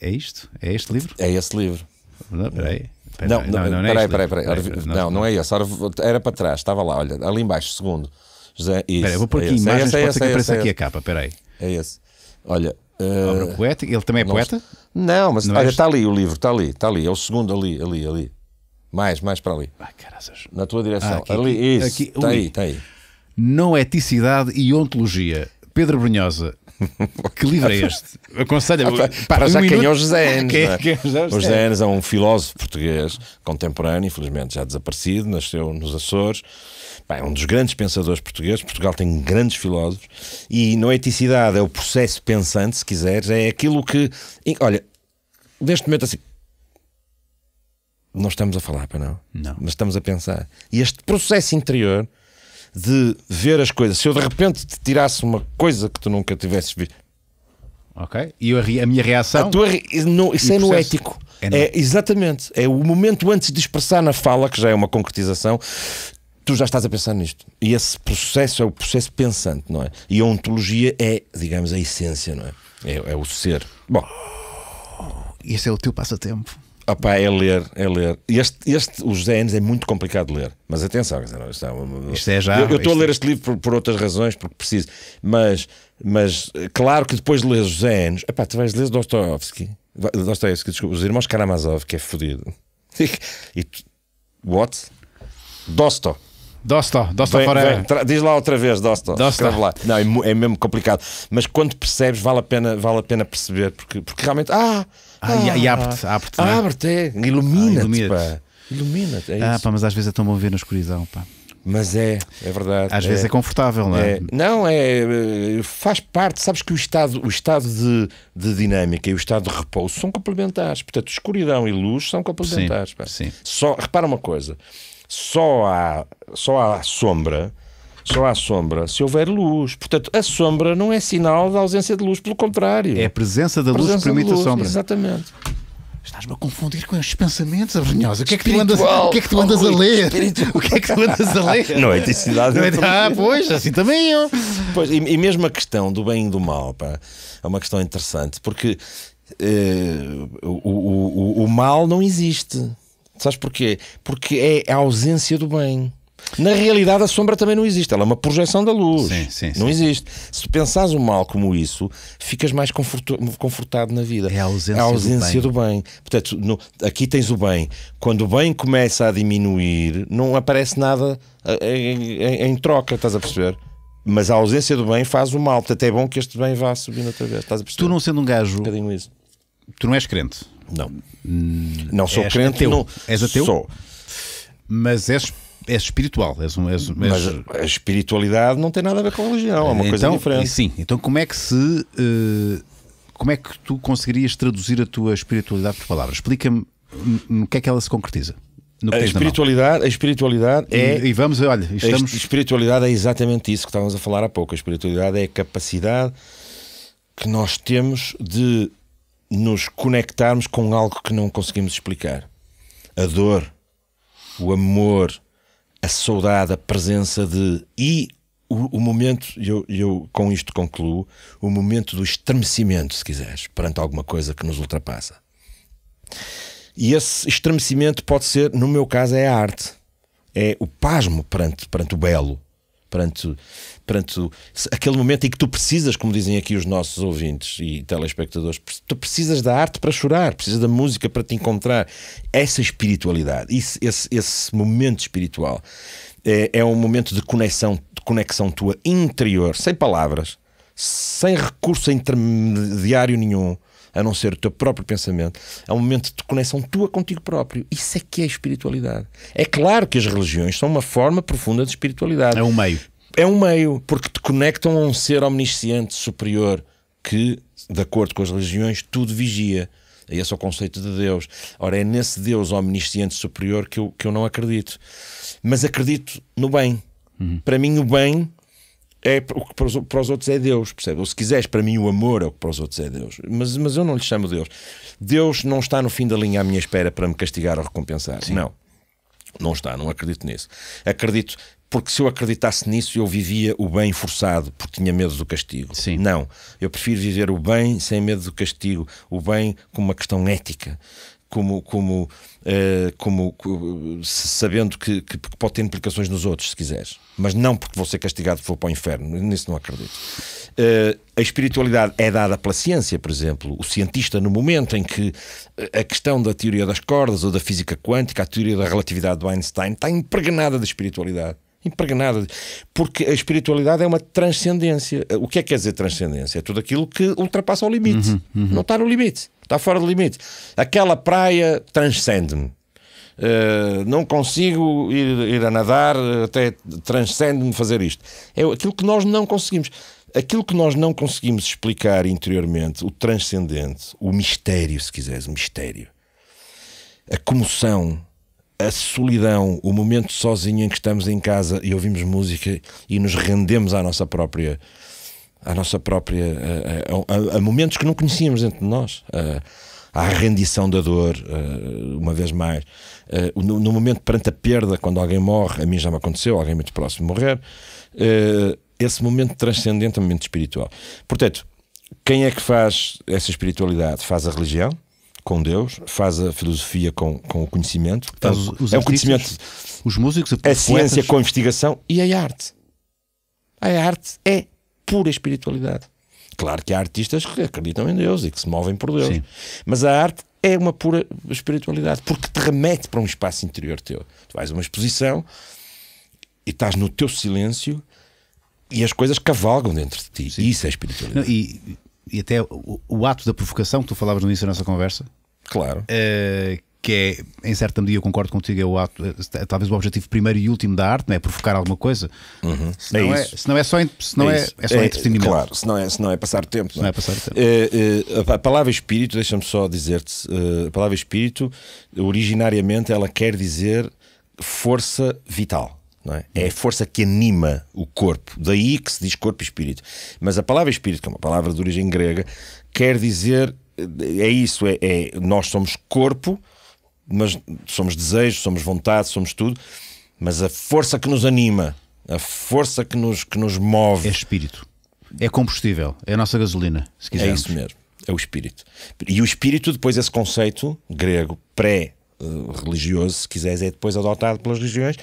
É isto? É este livro? É esse livro. Não, peraí. não, não, não, é peraí, peraí, peraí. não, não é esse. Era para trás, estava lá, olha, ali embaixo, segundo. José, isso. Peraí, vou pôr aqui é imagens, é esse, pode é apareça aqui a capa, peraí. É esse. Olha, Uh, ele também é poeta? Não, mas não olha, está ali o livro, está ali, está ali, é o segundo ali, ali, ali. Mais, mais para ali. caraças. Na tua direção. Ah, aqui, ali, aqui, isso. Aqui, está aí, está aí. Não eticidade e ontologia. Pedro Brunhosa, que livro é este? Aconselho ah, para, para já quem é o José Enes. É, é, é o José Enes é um filósofo português contemporâneo, infelizmente já desaparecido, nasceu nos Açores. é um dos grandes pensadores portugueses. Portugal tem grandes filósofos e não é eticidade, é o processo pensante, se quiseres, é aquilo que. Olha, neste momento assim, não estamos a falar para não. não. Mas estamos a pensar. E este processo interior de ver as coisas. Se eu de repente te tirasse uma coisa que tu nunca tivesses visto. Ok? E a, a minha reação. A tua, não, isso é no ético. É, no... é Exatamente. É o momento antes de expressar na fala, que já é uma concretização, tu já estás a pensar nisto. E esse processo é o processo pensante, não é? E a ontologia é, digamos, a essência, não é? É, é o ser. Bom. Esse é o teu passatempo. Opa, é ler, é ler. Este, este, o José Enes é muito complicado de ler, mas atenção, não, isto, é uma... isto é já. Eu estou a ler é- este livro por, por, outras razões, porque preciso, mas, mas claro que depois de ler José Enes, opa tu vais ler Dostoevsky, Dostoevsky, desculpa, os irmãos Karamazov, que é fodido. E tu, what? Dosto. Dosto, Dosto vem, Forever. diz lá outra vez, Dosto. Dosto. Lá. Não, é, é, mesmo complicado. Mas quando percebes, vale a pena, vale a pena perceber, porque, porque realmente, ah, ah, e ah. abre-te, abre-te. É? abre-te, é? ilumina-te. ilumina-te. Ilumina é ah, pá, mas às vezes é tão bom ver na escuridão, pá. Mas é, é verdade. Às é, vezes é confortável, não é? é? Não, é. Eh, faz parte, sabes que o estado, o estado de, de dinâmica e o estado de repouso são complementares. Portanto, escuridão e luz são complementares. Sim, sim. Só, repara uma coisa: só há, só há sombra só há sombra se houver luz. Portanto, a sombra não é sinal da ausência de luz, pelo contrário. É a presença da a luz que permite luz, a sombra. Exatamente. Estás-me a confundir com estes pensamentos, Abrunhosa. O que é que tu andas, é o que é que tu andas a ler? O que é que tu andas a ler? Não é intensidade. É- é ah, pois, assim também eu. Pois, e, e, mesmo a questão do bem e do mal, pá, é uma questão interessante, porque eh, o, o, o, o mal não existe. Sabes porquê? Porque é a ausência do bem. Na realidade, a sombra também não existe, ela é uma projeção da luz. Sim, sim, não sim. existe. Se pensares o mal como isso, ficas mais confortado na vida. É a ausência, a ausência do, bem. do, bem. Portanto, no, aqui tens o bem. Quando o bem começa a diminuir, não aparece nada eh, em, em, em troca, estás a perceber? Mas a ausência do bem faz o mal. Portanto, é bom que este bem vá subindo outra vez. Estás a perceber? Tu, não sendo um gajo. Um isso. Tu não és crente? Não. Hum, não sou és crente. Ateu. Não. És ateu? Sou. Mas és és espiritual. És um, és, Mas a espiritualidade não tem nada a ver com a religião, é uma então, coisa diferente. Sim, então como é que se. Uh, como é que tu conseguirias traduzir a tua espiritualidade por palavras? Explica-me no que é que ela se concretiza. a, espiritualidade, a espiritualidade é. E, e, vamos, olha, estamos... A espiritualidade é exatamente isso que estávamos a falar há pouco. A espiritualidade é a capacidade que nós temos de nos conectarmos com algo que não conseguimos explicar. A dor, o amor, a saudade, a presença de. E o, o momento, eu, eu com isto concluo, o momento do estremecimento, se quiseres, perante alguma coisa que nos ultrapassa. E esse estremecimento pode ser, no meu caso, é a arte. É o pasmo perante, perante o belo, perante perante aquele momento em que tu precisas, como dizem aqui os nossos ouvintes e telespectadores, tu precisas da arte para chorar, precisas da música para te encontrar. Essa espiritualidade, esse, esse, esse momento espiritual, é, é, um momento de conexão, de conexão tua interior, sem palavras, sem recurso intermediário nenhum a não ser o teu próprio pensamento, é um momento de conexão tua contigo próprio. Isso é que é espiritualidade. É claro que as religiões são uma forma profunda de espiritualidade. É um meio é um meio, porque te conectam a um ser omnisciente superior que, de acordo com as religiões, tudo vigia. É esse é o conceito de Deus. Ora, é nesse Deus omnisciente superior que eu, que eu não acredito. Mas acredito no bem. Uhum. Para mim, o bem é o que para os, para os, outros é Deus, percebe? Ou se quiseres, para mim o amor é o que para os outros é Deus. Mas, mas eu não lhe chamo Deus. Deus não está no fim da linha à minha espera para me castigar ou recompensar. Sim. Não. Não está, não acredito nisso. Acredito porque se eu acreditasse nisso, eu vivia o bem forçado, porque tinha medo do castigo. Sim. Não, eu prefiro viver o bem sem medo do castigo, o bem como uma questão ética, como, como, uh, como uh, sabendo que, que, pode ter implicações nos outros, se quiseres, mas não porque vou ser castigado por for para o inferno, nisso não acredito. Uh, a espiritualidade é dada pela ciência, por exemplo. O cientista, no momento em que eh, a questão da teoria das cordas ou da física quântica, a teoria da relatividade do Einstein, está impregnada de espiritualidade impregnada. Porque a espiritualidade é uma transcendência. O que é que quer dizer transcendência? É tudo aquilo que ultrapassa o limite. Uhum, uhum. Não está no limite. Está fora do limite. Aquela praia transcende-me. Uh, não consigo ir, ir, a nadar, até transcende-me fazer isto. É aquilo que nós não conseguimos. Aquilo que nós não conseguimos explicar interiormente, o transcendente, o mistério, se quiseres, o mistério, a comoção, a solidão, o momento sozinho em que estamos em casa e ouvimos música e nos rendemos à nossa própria à nossa própria a, a, a momentos que não conhecíamos entre nós à rendição da dor uma vez mais no, no, momento perante a perda quando alguém morre a mim já me aconteceu alguém muito próximo morrer esse momento transcendente é um momento espiritual portanto quem é que faz essa espiritualidade faz a religião com Deus, faz a filosofia com, com o conhecimento. Faz os, os é o conhecimento. Os músicos, a poetas. ciência com a investigação e a arte. A arte é pura espiritualidade. Claro que há artistas que acreditam em Deus e que se movem por Deus. Sim. Mas a arte é uma pura espiritualidade, porque te remete para um espaço interior teu. Tu vais a uma exposição e estás no teu silêncio e as coisas cavalgam dentro de ti. Sim. Isso é espiritualidade. Não, e e até o, o, ato da provocação que tu falavas no início da nossa conversa. Claro. Uh, que é, em certa medida, eu concordo contigo, é o ato, é, talvez o objetivo primeiro e último da arte, não é? Provocar alguma coisa. Uhum. Se, é não é, é se não é só, se não é, é, é só é, entretenimento. Claro, se não é, se não é passar tempo. não é, é passar tempo. Eh, a palavra espírito, deixa-me só dizer-te, a palavra espírito, originariamente, ela quer dizer força vital. É? é? a força que anima o corpo, daí que se diz corpo e espírito. Mas a palavra espírito, que é uma palavra de origem grega, quer dizer é isso, é, é nós somos corpo, mas somos desejo, somos vontade, somos tudo, mas a força que nos anima, a força que nos, que nos move é espírito, é combustível, é a nossa gasolina, se é quisermos. É isso mesmo, é o espírito. E o espírito, depois, esse conceito grego pré-religioso, se quiseres, é depois adotado pelas religiões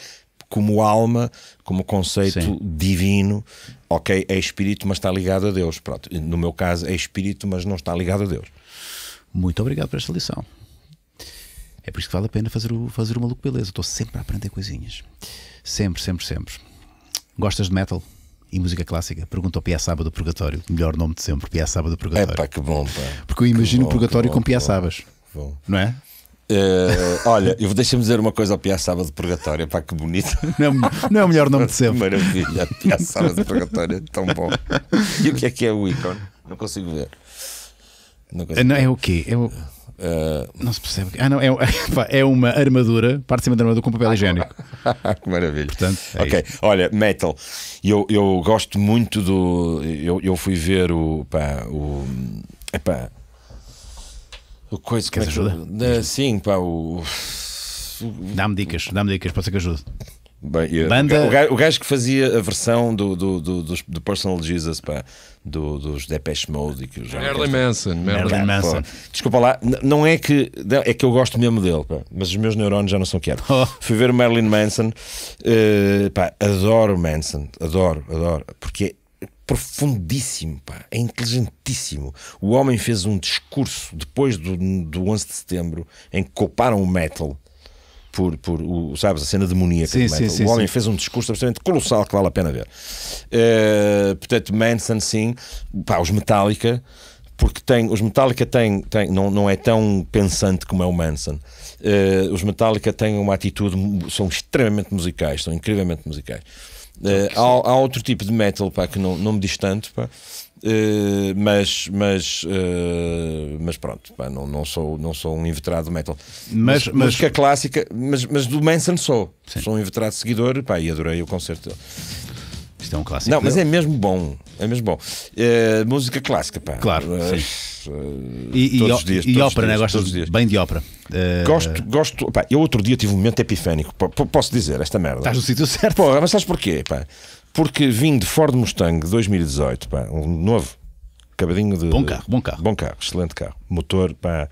como alma, como conceito Sim. divino. Ok, é espírito, mas está ligado a Deus. Pronto, no meu caso, é espírito, mas não está ligado a Deus. Muito obrigado por esta lição. É por isso que vale a pena fazer o, fazer o Maluco Beleza. Estou sempre a aprender coisinhas. Sempre, sempre, sempre. Gostas de metal? e música clássica? Pergunta ao Sábado do Purgatório. Melhor nome de sempre, Sábado do Purgatório. É pá, que bom, pá. Porque eu imagino bom, o Purgatório bom, com Sabas. Não é? Uh, olha, eu deixa-me dizer uma coisa ao Piaçaba de Purgatório, pá, que bonito. Não, é não é o melhor nome de sempre. Maravilha, Piaçaba de Purgatório, tão bom. E o que é que é o ícone? Não consigo ver. Não, consigo não ver. é o quê? É o... Uh... Não se percebe. Ah, não, é, é uma armadura, parte de cima da armadura com papel higiênico. que maravilha. Portanto, é ok, olha, metal. Eu, eu gosto muito do. Eu, eu fui ver o. Pá, o epá, coisa, Queres é que... ajuda? Ah, sim, pá, o. Dá-me dicas, dá-me dicas, pode ser que ajude. Bem, Banda... o, gajo, o gajo que fazia a versão do, do, do, do, do Personal Jesus pá, do, dos Depeche Mode que já Merlin Manson, Merlin Manson. Pô, desculpa lá, não é que é que eu gosto mesmo dele, pá, mas os meus neurônios já não são quietos. Oh. Fui ver o Marilyn Manson, uh, pá, adoro Manson, adoro, adoro, porque profundíssimo, pá, é inteligentíssimo. O homem fez um discurso depois do, do 11 de setembro em que culparam o metal por, por o, sabes, a cena demoníaca. Sim, sim, sim, o homem fez um discurso absolutamente colossal que vale a pena ver. Uh, portanto, Manson, sim, pá, os Metallica. Porque tem, os Metallica têm, têm não, não é tão pensante como é o Manson. Uh, os Metallica têm uma atitude, são extremamente musicais, são incrivelmente musicais. Eh, há, há, outro tipo de metal pá, que não, não me diz tanto, pá. Uh, mas, mas, uh, mas pronto, pá, não, não, sou, não sou um inveterado metal. Mas, mas, Música mas... clássica, mas, mas do Manson sou. Sim. Sou um inveterado seguidor pá, e adorei o concerto dele. Isto é um clássico. Não, mas é mesmo bom. É mesmo bom. Uh, música clássica, pá. Claro. Uh, uh, e, e, dias, e ópera, né? dias, né? dias bem de ópera. Uh... Gosto, gosto. Pá, eu outro dia tive um momento epifénico. P posso dizer esta merda? Estás no sítio certo. Pô, mas sabes porquê? Pá? Porque vim de Ford Mustang 2018, pá, um novo. Cabadinho de. Bom carro, bom carro. Bom carro, excelente carro. Motor, pá.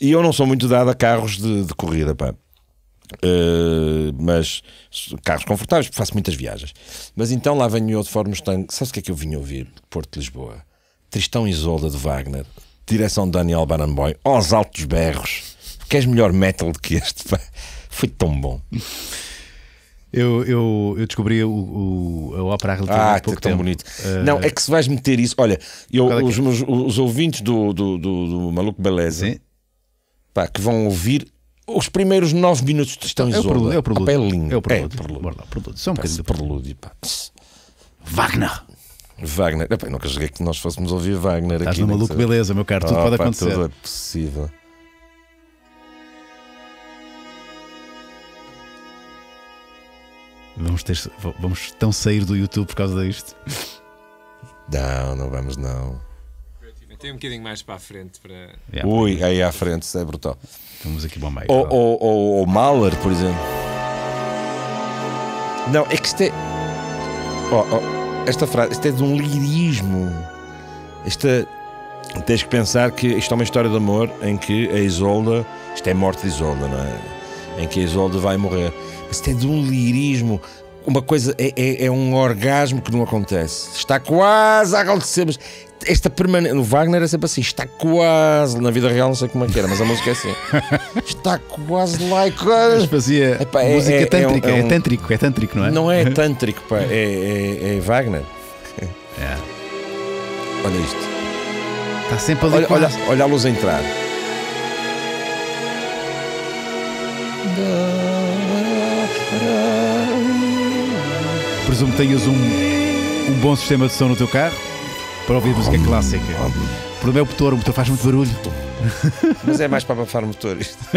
E eu não sou muito dado a carros de, de corrida, pá. Uh, mas carros confortáveis, porque faço muitas viagens. Mas então lá venho eu de Ford Mustang. Sabes o que é que eu vim ouvir? Porto de Lisboa. Tristão Isolda de Wagner direção de Daniel Baranboy, aos altos berros. Queres melhor metal do que este? Foi tão bom. Eu, eu, eu descobri o, o, a ópera relativamente ah, pouco tão bonito. Uh, não, é que se vais meter isso. Olha, eu, é os, é? meus, os ouvintes do, do, do, do Maluco Beleza Sim. Pá, que vão ouvir os primeiros 9 minutos estão então, em é, é o prelúdio. É o é prelúdio. É o prelúdio. É o prelúdio. É, prelúdio. prelúdio. um bocadinho. Prelúdio, Wagner. Wagner. Epá, nunca joguei que nós fôssemos ouvir Wagner Estás aqui. Estás no maluco, beleza, meu caro, tudo oh, pode pá, acontecer. Tudo é possível. Vamos, ter, vamos tão sair do YouTube por causa disto? Não, não vamos não. Tem um bocadinho mais para a frente. Para... Yeah, Ui, aí à frente, isso é brutal. Vamos aqui bom meio. Ou, ou, ou, ou Mahler, por exemplo. Não, é que isto é. Oh, oh esta frase, isto é de um lirismo. Esta. Tens que pensar que isto é uma história de amor em que a Isolda. Isto é morte de Isolda, não é? Em que a Isolda vai morrer. Isto é de um lirismo. Uma coisa. É, é, é um orgasmo que não acontece. Está quase a acontecer, mas esta permanente. O Wagner é sempre assim, está quase. Na vida real não sei como é que era, mas a música é assim. está quase lá e quase. Mas fazia Epá, é, música é, é tântrica, é, é, um, é, tântrico, é tântrico, não é? Não é tântrico, pá, é, é, Wagner. É. Olha isto. Está sempre ali. Olha, olha, olha a luz a entrar. Presumo que tenhas um, um bom sistema de som no teu carro para ouvir música clássica. O problema é o motor, o motor faz muito barulho. Mas é mais para abafar o motor isto.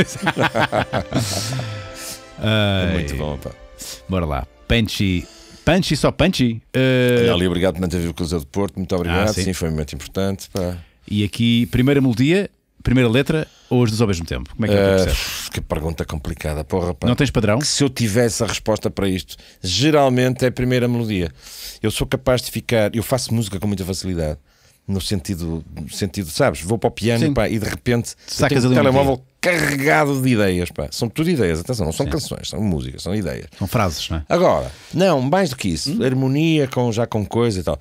é muito bom, pá. Bora lá. Panchi. Panchi, só Panchi. Uh... Eh, ali, obrigado por manter vivo o Cruzeiro do Porto. Muito obrigado. Ah, sim. sim. foi muito importante. Pá. E aqui, primeira melodia, primeira letra ou as duas ao mesmo tempo? Como é que é que uh, Que pergunta complicada, porra, pá. Não tens padrão? Se eu tivesse a resposta para isto, geralmente é a primeira melodia. Eu sou capaz de ficar, eu faço música com muita facilidade. No sentido, no sentido, sabes? Vou para o piano pá, e de repente sacas o um telemóvel carregado de ideias. Pá. São tudo ideias, atenção, não são Sim. canções, são músicas, são ideias. São frases, não é? Agora, não, mais do que isso, hum? harmonia com, já com coisa e tal.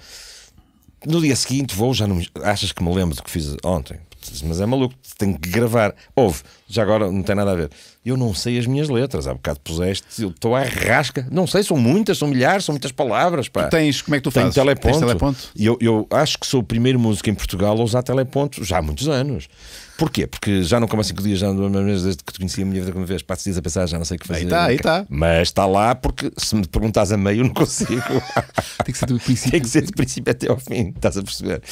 No dia seguinte vou, já não achas que me lembro do que fiz ontem? Mas é maluco, tenho que gravar. Houve já agora não tem nada a ver. Eu não sei as minhas letras, há bocado puseste, eu estou à rasca. Não sei, são muitas, são milhares, são muitas palavras. Pá. Tu tens, como é que tu Tenho fazes? Teleponto. Tens teleponto? Eu, eu acho que sou o primeiro músico em Portugal a usar teleponto já há muitos anos. Porquê? Porque já não como há cinco dias, já não desde que te conheci a minha vida como vez, quatro dias a pensar, já não sei o que fazer. Aí está, aí está. Mas está lá porque se me perguntas a meio eu não consigo. Tem que ser do princípio. Tem que ser do princípio até ao fim, estás a perceber?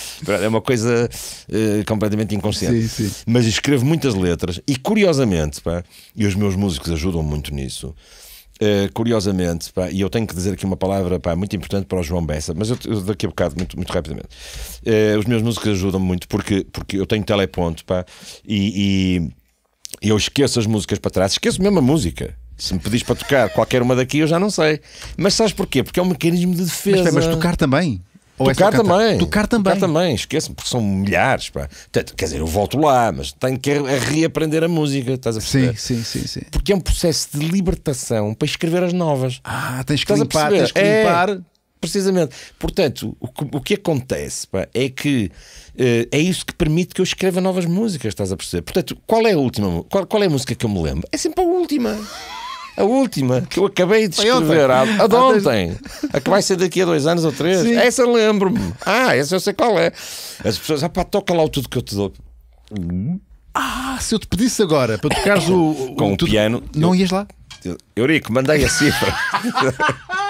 É uma coisa uh, completamente inconsciente. Sim, sim. Mas escrevo muitas letras e curiosamente, pá, e os meus músicos ajudam muito nisso. Uh, curiosamente, pá, e eu tenho que dizer aqui uma palavra pá, muito importante para o João Bessa, mas eu, eu daqui a bocado, muito, muito rapidamente. Uh, os meus músicos ajudam muito porque, porque eu tenho teleponto pá, e, e eu esqueço as músicas para trás, esqueço mesmo a música. Se me pedis para tocar qualquer uma daqui, eu já não sei. Mas sabes porquê? Porque é um mecanismo de defesa. Mas, mas tocar também? Ou tocar, é também. tocar também. Tocar também. Esquece, porque são milhares. Pá. Quer dizer, eu volto lá, mas tenho que reaprender a música. Estás a perceber? Sim, sim, sim, sim. Porque é um processo de libertação para escrever as novas. Ah, tens que estás limpar, tens que limpar. É, precisamente. Portanto, o que, o que acontece pá, é que uh, é isso que permite que eu escreva novas músicas. Estás a perceber? Portanto, qual é a última? Qual, qual é a música que eu me lembro? É sempre a última. A última que eu acabei de escrever há, há de ontem, a que vai ser daqui a dois anos ou três, Sim. essa lembro-me. Ah, essa eu sei qual é. As pessoas, ah pá, toca lá o tudo que eu te dou. Ah, se eu te pedisse agora para tocares o. Com o, o piano. Não eu, ias lá? Eurico, mandei a cifra.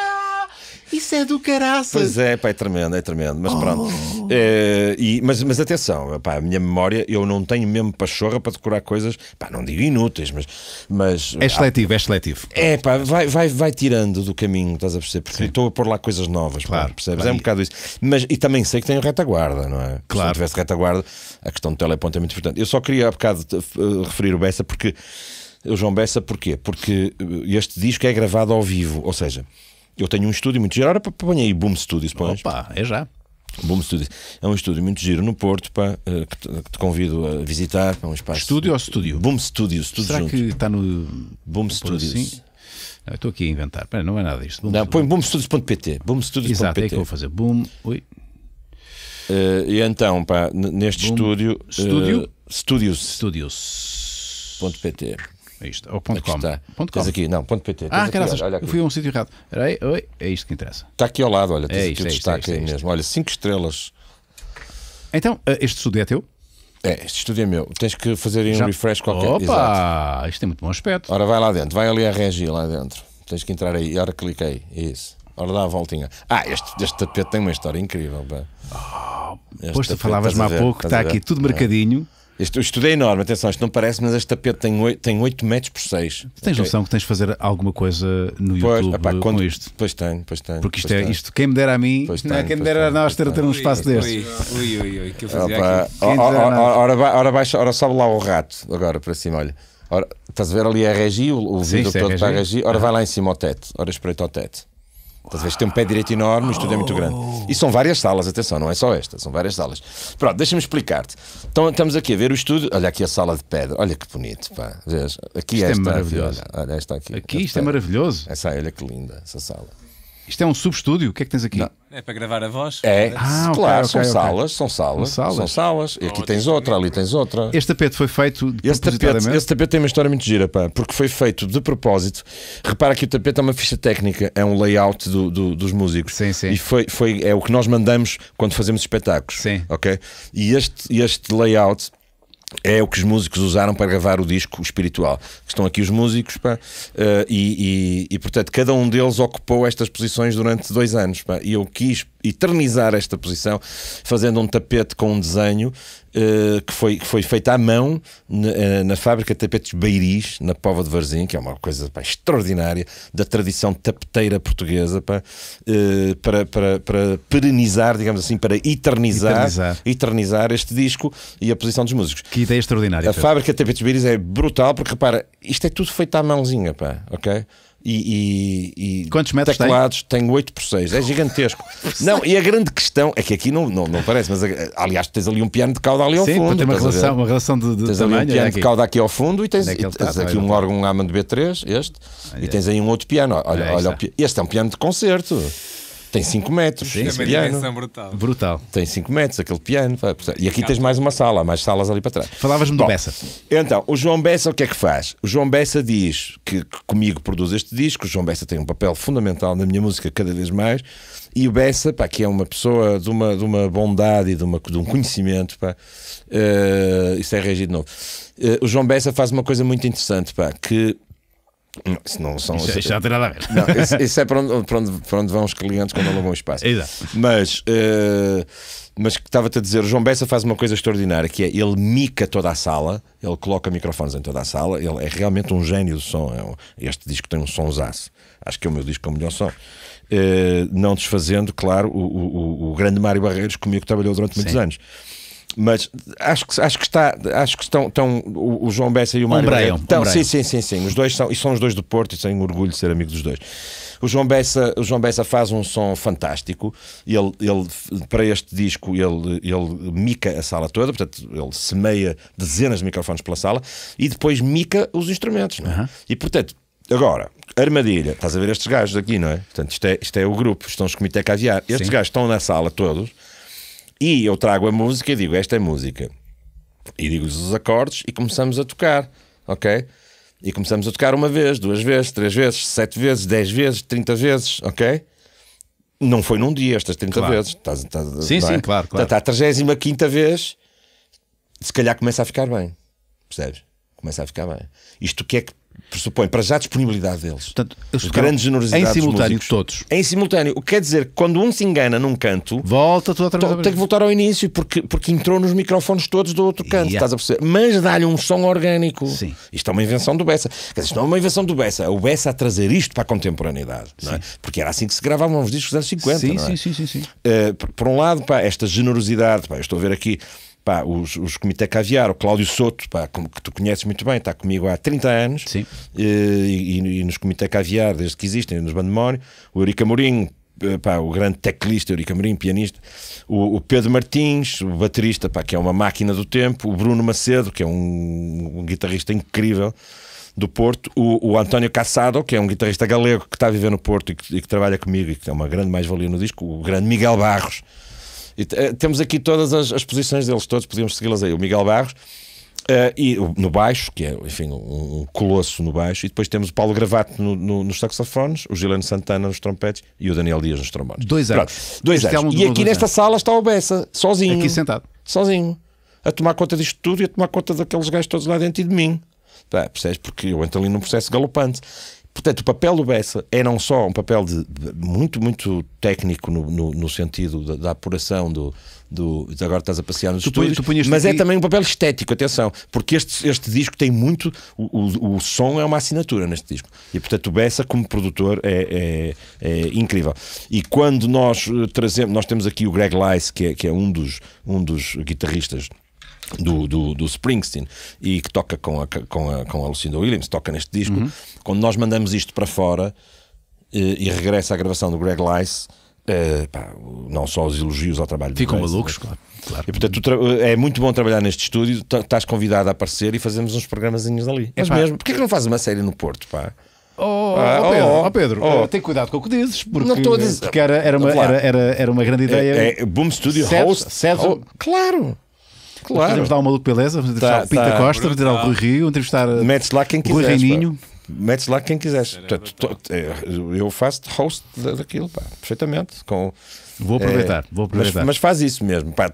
Isso é do caraças. Pois é, pá, é tremendo, é tremendo. Mas oh. pronto. Eh, é, e, mas, mas atenção, pá, a minha memória, eu não tenho mesmo pachorra para decorar coisas, pá, não digo inúteis, mas. mas é ah, seletivo, é seletivo. É, pá, vai, vai, vai tirando do caminho, estás a perceber? Porque Sim. estou a pôr lá coisas novas, claro, pá, percebes? Vai. É um bocado isso. Mas, e também sei que tenho retaguarda, não é? Claro. Se não tivesse retaguarda, a questão do teleponto é muito importante. Eu só queria há bocado uh, referir o Bessa porque. O João Bessa, porquê? Porque eh, este disco é gravado ao vivo, ou seja, eu tenho um estúdio muito giro. para põe aí Boom Studios, pões. Opa, é já. Boom Studios. É um estúdio muito giro no Porto, pá, eh, que te, que te convido a visitar. É um espaço. Estúdio ou estúdio? Boom Studios, tudo Será junto. que está no. Boom Studios. Assim? Não, estou aqui a inventar. Pera, não é nada isto. Boom não, põe boomstudios.pt. Boomstudios.pt. Exato, é que eu vou fazer. Boom. Ui. Uh, e então, pá, neste boom estúdio. Estúdio? Eh, uh, studios. Studios.pt. É isto. É Ou ponto aqui .com. Está. Ponto com. aqui, não, ponto .pt. ah, caraças, olha, olha aqui. fui a um sítio errado. Peraí, oi, é isto que interessa. Está aqui ao lado, olha, tens é isto, aqui o é isto, destaque é isto, é mesmo. Olha, 5 estrelas. Então, eh, este estudo é teu? É, este estudo é meu. Tens que fazer aí um refresh qualquer. Opa, Exato. isto tem muito bom aspecto. Ora, vai lá dentro, vai ali a regi lá dentro. Tens que entrar aí. Ora, cliquei. Isso. Ora, dá a voltinha. Ah, este, este tapete tem uma história incrível. Oh, pois tu falavas-me há pouco, está aqui tudo é. marcadinho. É. Este, o é enorme, atenção, isto não parece, mas este tapete tem 8, tem 8 metros por 6. Tens okay. noção que tens de fazer alguma coisa no pois, YouTube quando, com isto? Pois tenho, pois tenho. Porque isto, é, isto quem me dera a mim, pois não é quem me dera a nós ter, ter um espaço deste. Ui, ui, ui, que eu fazia Ora, baixa, ora sobe lá o rato, agora para cima, olha. Ora, estás a ver ali a regi, o, o Sim, vídeo é todo é para a regi. Ora, vai lá em cima ao teto, ora espreita ao teto. Estás a ver? Tem um pé direito enorme, o estúdio é muito grande. Oh. E são várias salas, atenção, não é só esta, são várias salas. Pronto, deixa-me explicar-te. Então, estamos aqui a ver o estúdio. Olha aqui a sala de pedra, olha que bonito, pá. Vês? Aqui isto é esta, é maravilhoso. Aqui, olha, olha esta aqui. Aqui isto é maravilhoso. Essa, olha que linda, essa sala. Isto é um subestúdio? O que é que tens aqui? Não. É para gravar a voz? É, ah, ah claro, okay, são, okay, salas, são, Salas, são salas, são salas. E aqui tens outra, ali tens outra. Este tapete foi feito este tapete, este tapete tem uma história muito gira, pá, porque foi feito de propósito. Repara que o tapete é uma ficha técnica, é um layout do, do, dos músicos. Sim, sim. E foi, foi, é o que nós mandamos quando fazemos espetáculos. Sim. Ok? E este, este layout é o que os músicos usaram para gravar o disco espiritual. Estão aqui os músicos pá, uh, e, e, e, portanto cada um deles ocupou estas posições durante dois anos pá, e eu quis eternizar esta posição fazendo um tapete com um desenho eh, que, foi, que foi feita à mão na, eh, na, fábrica de tapetes Beiris, na Pova de Varzim, que é uma coisa pá, extraordinária da tradição tapeteira portuguesa pá, uh, para, para, para perenizar, digamos assim, para eternizar, eternizar, eternizar este disco e a posição dos músicos. Que ideia extraordinária. A Pedro. fábrica de tapetes Beiris é brutal, porque repara, isto é tudo feito à mãozinha, pá, ok? e, e, e Quantos metros teclados, tem? tenho 8 por 6, é gigantesco. não, e a grande questão é que aqui não, não, não parece, mas aliás, tens ali um piano de cauda ali ao Sim, fundo. Tem uma relação, uma relação de, de tens tamanho, ali um piano de cauda aqui ao fundo e tens, é tens aqui um órgão Amand B3, este, olha. e tens aí um outro piano. Olha, olha, este é um piano de concerto. Tem 5 metros. Sim, esse piano. É brutal. brutal. Tem 5 metros, aquele piano. E aqui tens mais uma sala, mais salas ali para trás. Falavas-me do Bessa. Então, o João Bessa o que é que faz? O João Bessa diz que, comigo produz este disco. O João Bessa tem um papel fundamental na minha música cada vez mais. E o Bessa, pá, que é uma pessoa de uma, de uma bondade e de, uma, de um conhecimento, pá, uh, eh, isso é regido novo. Uh, o João Bessa faz uma coisa muito interessante, pá, que não, isso não são. Isso, é- isso não tem nada a ver. Não, isso, isso, é para onde, para, onde, para onde vão os clientes quando alugam o espaço. Exato. Mas. Uh, mas estava-te a dizer, o João Bessa faz uma coisa extraordinária, que é ele mica toda a sala, ele coloca microfones em toda a sala, ele é realmente um gênio do som. É este disco tem um sonsaço. Acho que é o meu disco com o melhor som. Eh, não desfazendo, claro, o, o, o, grande Mário Barreiros, comigo que trabalhou durante Sim. muitos anos. Mas acho que, acho que está, acho que estão, estão o, João Bessa e o Mário Ombreiam, Então, sim, sim, sim, sim. Os dois são, e são os dois do Porto e tenho orgulho de ser amigo dos dois. O João Bessa, o João Bessa faz um som fantástico. Ele, ele para este disco ele, ele mica a sala toda, portanto ele semeia dezenas de microfones pela sala e depois mica os instrumentos. É? Uhum. E portanto Agora, armadilha, estás a ver estes gajos aqui, não é? Portanto, isto é, isto é o grupo, estão os comitê caviar. Estes Sim. gajos estão na sala todos e eu trago a música e digo: Esta é música. E digo-lhes os acordes e começamos a tocar, ok? E começamos a tocar uma vez, duas vezes, três vezes, sete vezes, dez vezes, trinta vezes, ok? Não foi num dia estas 30 claro. vezes. sim, é? sim, é? claro. claro. Está a 35 vez, se calhar começa a ficar bem. Percebes? Começa a ficar bem. Isto o que é que pressupõe para já a disponibilidade deles. Portanto, eles grande generosidade em simultâneo todos. Em simultâneo. O que quer dizer que quando um se engana num canto, volta toda outra vez. Tem que voltar ao início porque, porque entrou nos microfones todos do outro canto, yeah. estás a perceber? Mas dá-lhe um som orgânico. Sim. Isto é uma invenção do Bessa. Quer dizer, isto não é uma invenção do Bessa, é o Bessa a trazer isto para a contemporaneidade, é? Porque era assim que se gravavam os discos dos anos 50, sim, é? sim, sim, sim, sim. Uh, por, por, um lado, pá, esta generosidade, pá, eu estou a ver aqui Pá, os, os Comitê Caviar, o Cláudio Soto, pá, que tu conheces muito bem, está comigo há 30 anos, Sim. Eh, e, e, e nos Comitê Caviar, desde que existem, nos Bandemónio, o Eurica Mourinho, eh, Pá, o grande teclista, Eurica Mourinho, pianista, o, o, Pedro Martins, o baterista, pá, que é uma máquina do tempo, o Bruno Macedo, que é um, um guitarrista incrível do Porto, o, o, António Cassado, que é um guitarrista galego que está a viver no Porto e que, e que trabalha comigo e que é uma grande mais-valia no disco, o grande Miguel Barros, e, eh, temos aqui todas as, as posições deles, todos podíamos segui-las aí. O Miguel Barros. Uh, e no baixo, que é, enfim, um, um, colosso no baixo, e depois temos o Paulo Gravato no, no, nos saxofones, o Gileno Santana nos trompetes e o Daniel Dias nos trombones. Dois anos. Pronto, dois anos. É um e aqui nesta anos. sala está o Bessa, sozinho. Aqui sentado. Sozinho. A tomar conta disto tudo e a tomar conta daqueles gajos todos lá dentro e de mim. Pá, percebes? Porque eu entro ali num processo galopante. Portanto, o papel do Bessa é não só um papel de, de muito, muito técnico no, no, no sentido da, da, apuração do, do. Agora estás a passear nos tu estúdios, mas é aqui... é também um papel estético, atenção, porque este, este disco tem muito. O, o, o, som é uma assinatura neste disco. E, portanto, o Bessa, como produtor, é, é, é incrível. E quando nós eh, trazemos. Nós temos aqui o Greg Lice, que é, que é um, dos, um dos guitarristas do, do, do, Springsteen e que toca com a, com a, com a Lucinda Williams, toca neste disco. Uhum. Quando nós mandamos isto para fora e, eh, e regressa à gravação do Greg Lice, Uh, pá, não só os elogios ao trabalho Ficam malucos, claro, claro. E portanto, eh, é muito bom trabalhar neste estúdio. Estás convidado a aparecer e fazemos uns programazinhos ali. É Mas pá. mesmo, porquê que não fazes uma série no Porto, pá? Oh, ah, oh, Pedro, oh, Pedro oh. oh, oh. Eh, tem cuidado com o que dizes, porque, não estou a dizer. porque era, era, uma, era, era, era uma grande é, ideia. É, é Boom Studio set, Host. Set, claro! Claro. Podemos dar uma luta Beleza, vamos entrevistar tá, o Pinta tá, Costa, vamos entrevistar o Rui Rio, vamos entrevistar Metes lá quem quiseres, Rui Reininho. Pá. Metes lá quem quiseres. É, eu faço host daquilo, pá, perfeitamente. Com, vou é, aproveitar, é, vou aproveitar. Mas, mas, faz isso mesmo, pá.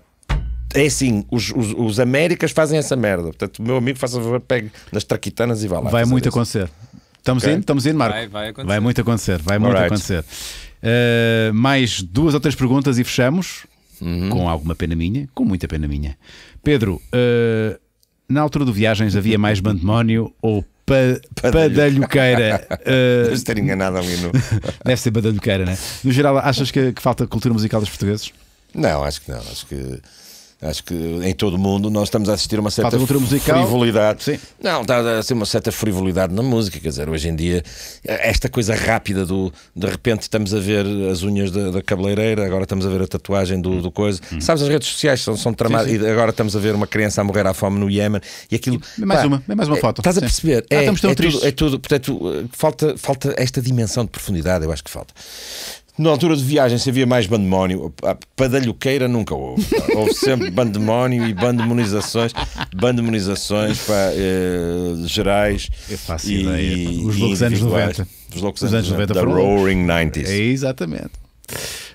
É assim, os, os, os, Américas fazem essa merda. Portanto, o meu amigo, faça favor, pegue nas traquitanas e vá lá. Vai muito isso. acontecer. Estamos okay. indo, estamos indo, Marco. Vai, vai, acontecer. vai muito acontecer, vai All muito right. acontecer. Uh, mais duas ou três perguntas e fechamos. Uhum. Com alguma pena minha, com muita pena minha. Pedro, uh, na altura do Viagens havia mais bandemónio ou pa badalhoqueira. Uh, eh, estar enganado ali no. Deve ser badalhoqueira, né? No geral, achas que, que falta cultura musical dos portugueses? Não, acho que não. Acho que Acho que em todo o mundo nós estamos a assistir uma certa frivolidade. Sim. Não, está a ser uma certa frivolidade na música. Quer dizer, hoje em dia, esta coisa rápida do de repente estamos a ver as unhas da, da cabeleireira, agora estamos a ver a tatuagem do, do coisa. Hum. Sabes, as redes sociais são, são tramadas. Sim, sim. E agora estamos a ver uma criança a morrer à fome no Iémen e aquilo. E mais pá, uma, mais uma é, foto. Estás a perceber? Ah, é, é tudo, é tudo. Portanto, falta, falta esta dimensão de profundidade, eu acho que falta. Na altura de viagem, se havia mais bandemónio, a padalhoqueira nunca houve. houve sempre bandemónio e bandemonizações, bandemonizações pá, eh, gerais. e, ideia. Os loucos anos 90. Os loucos anos 90. The Roaring 90s. É, exatamente.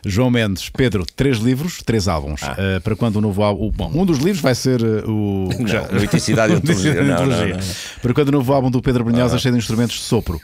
João Mendes, Pedro, três livros, três álbuns. Ah. Uh, para quando o novo álbum. Bom, um dos livros vai ser uh, o. Não, e Ontologia. não, Para quando o novo álbum do Pedro Brunhosa, ah. É cheio de instrumentos de sopro.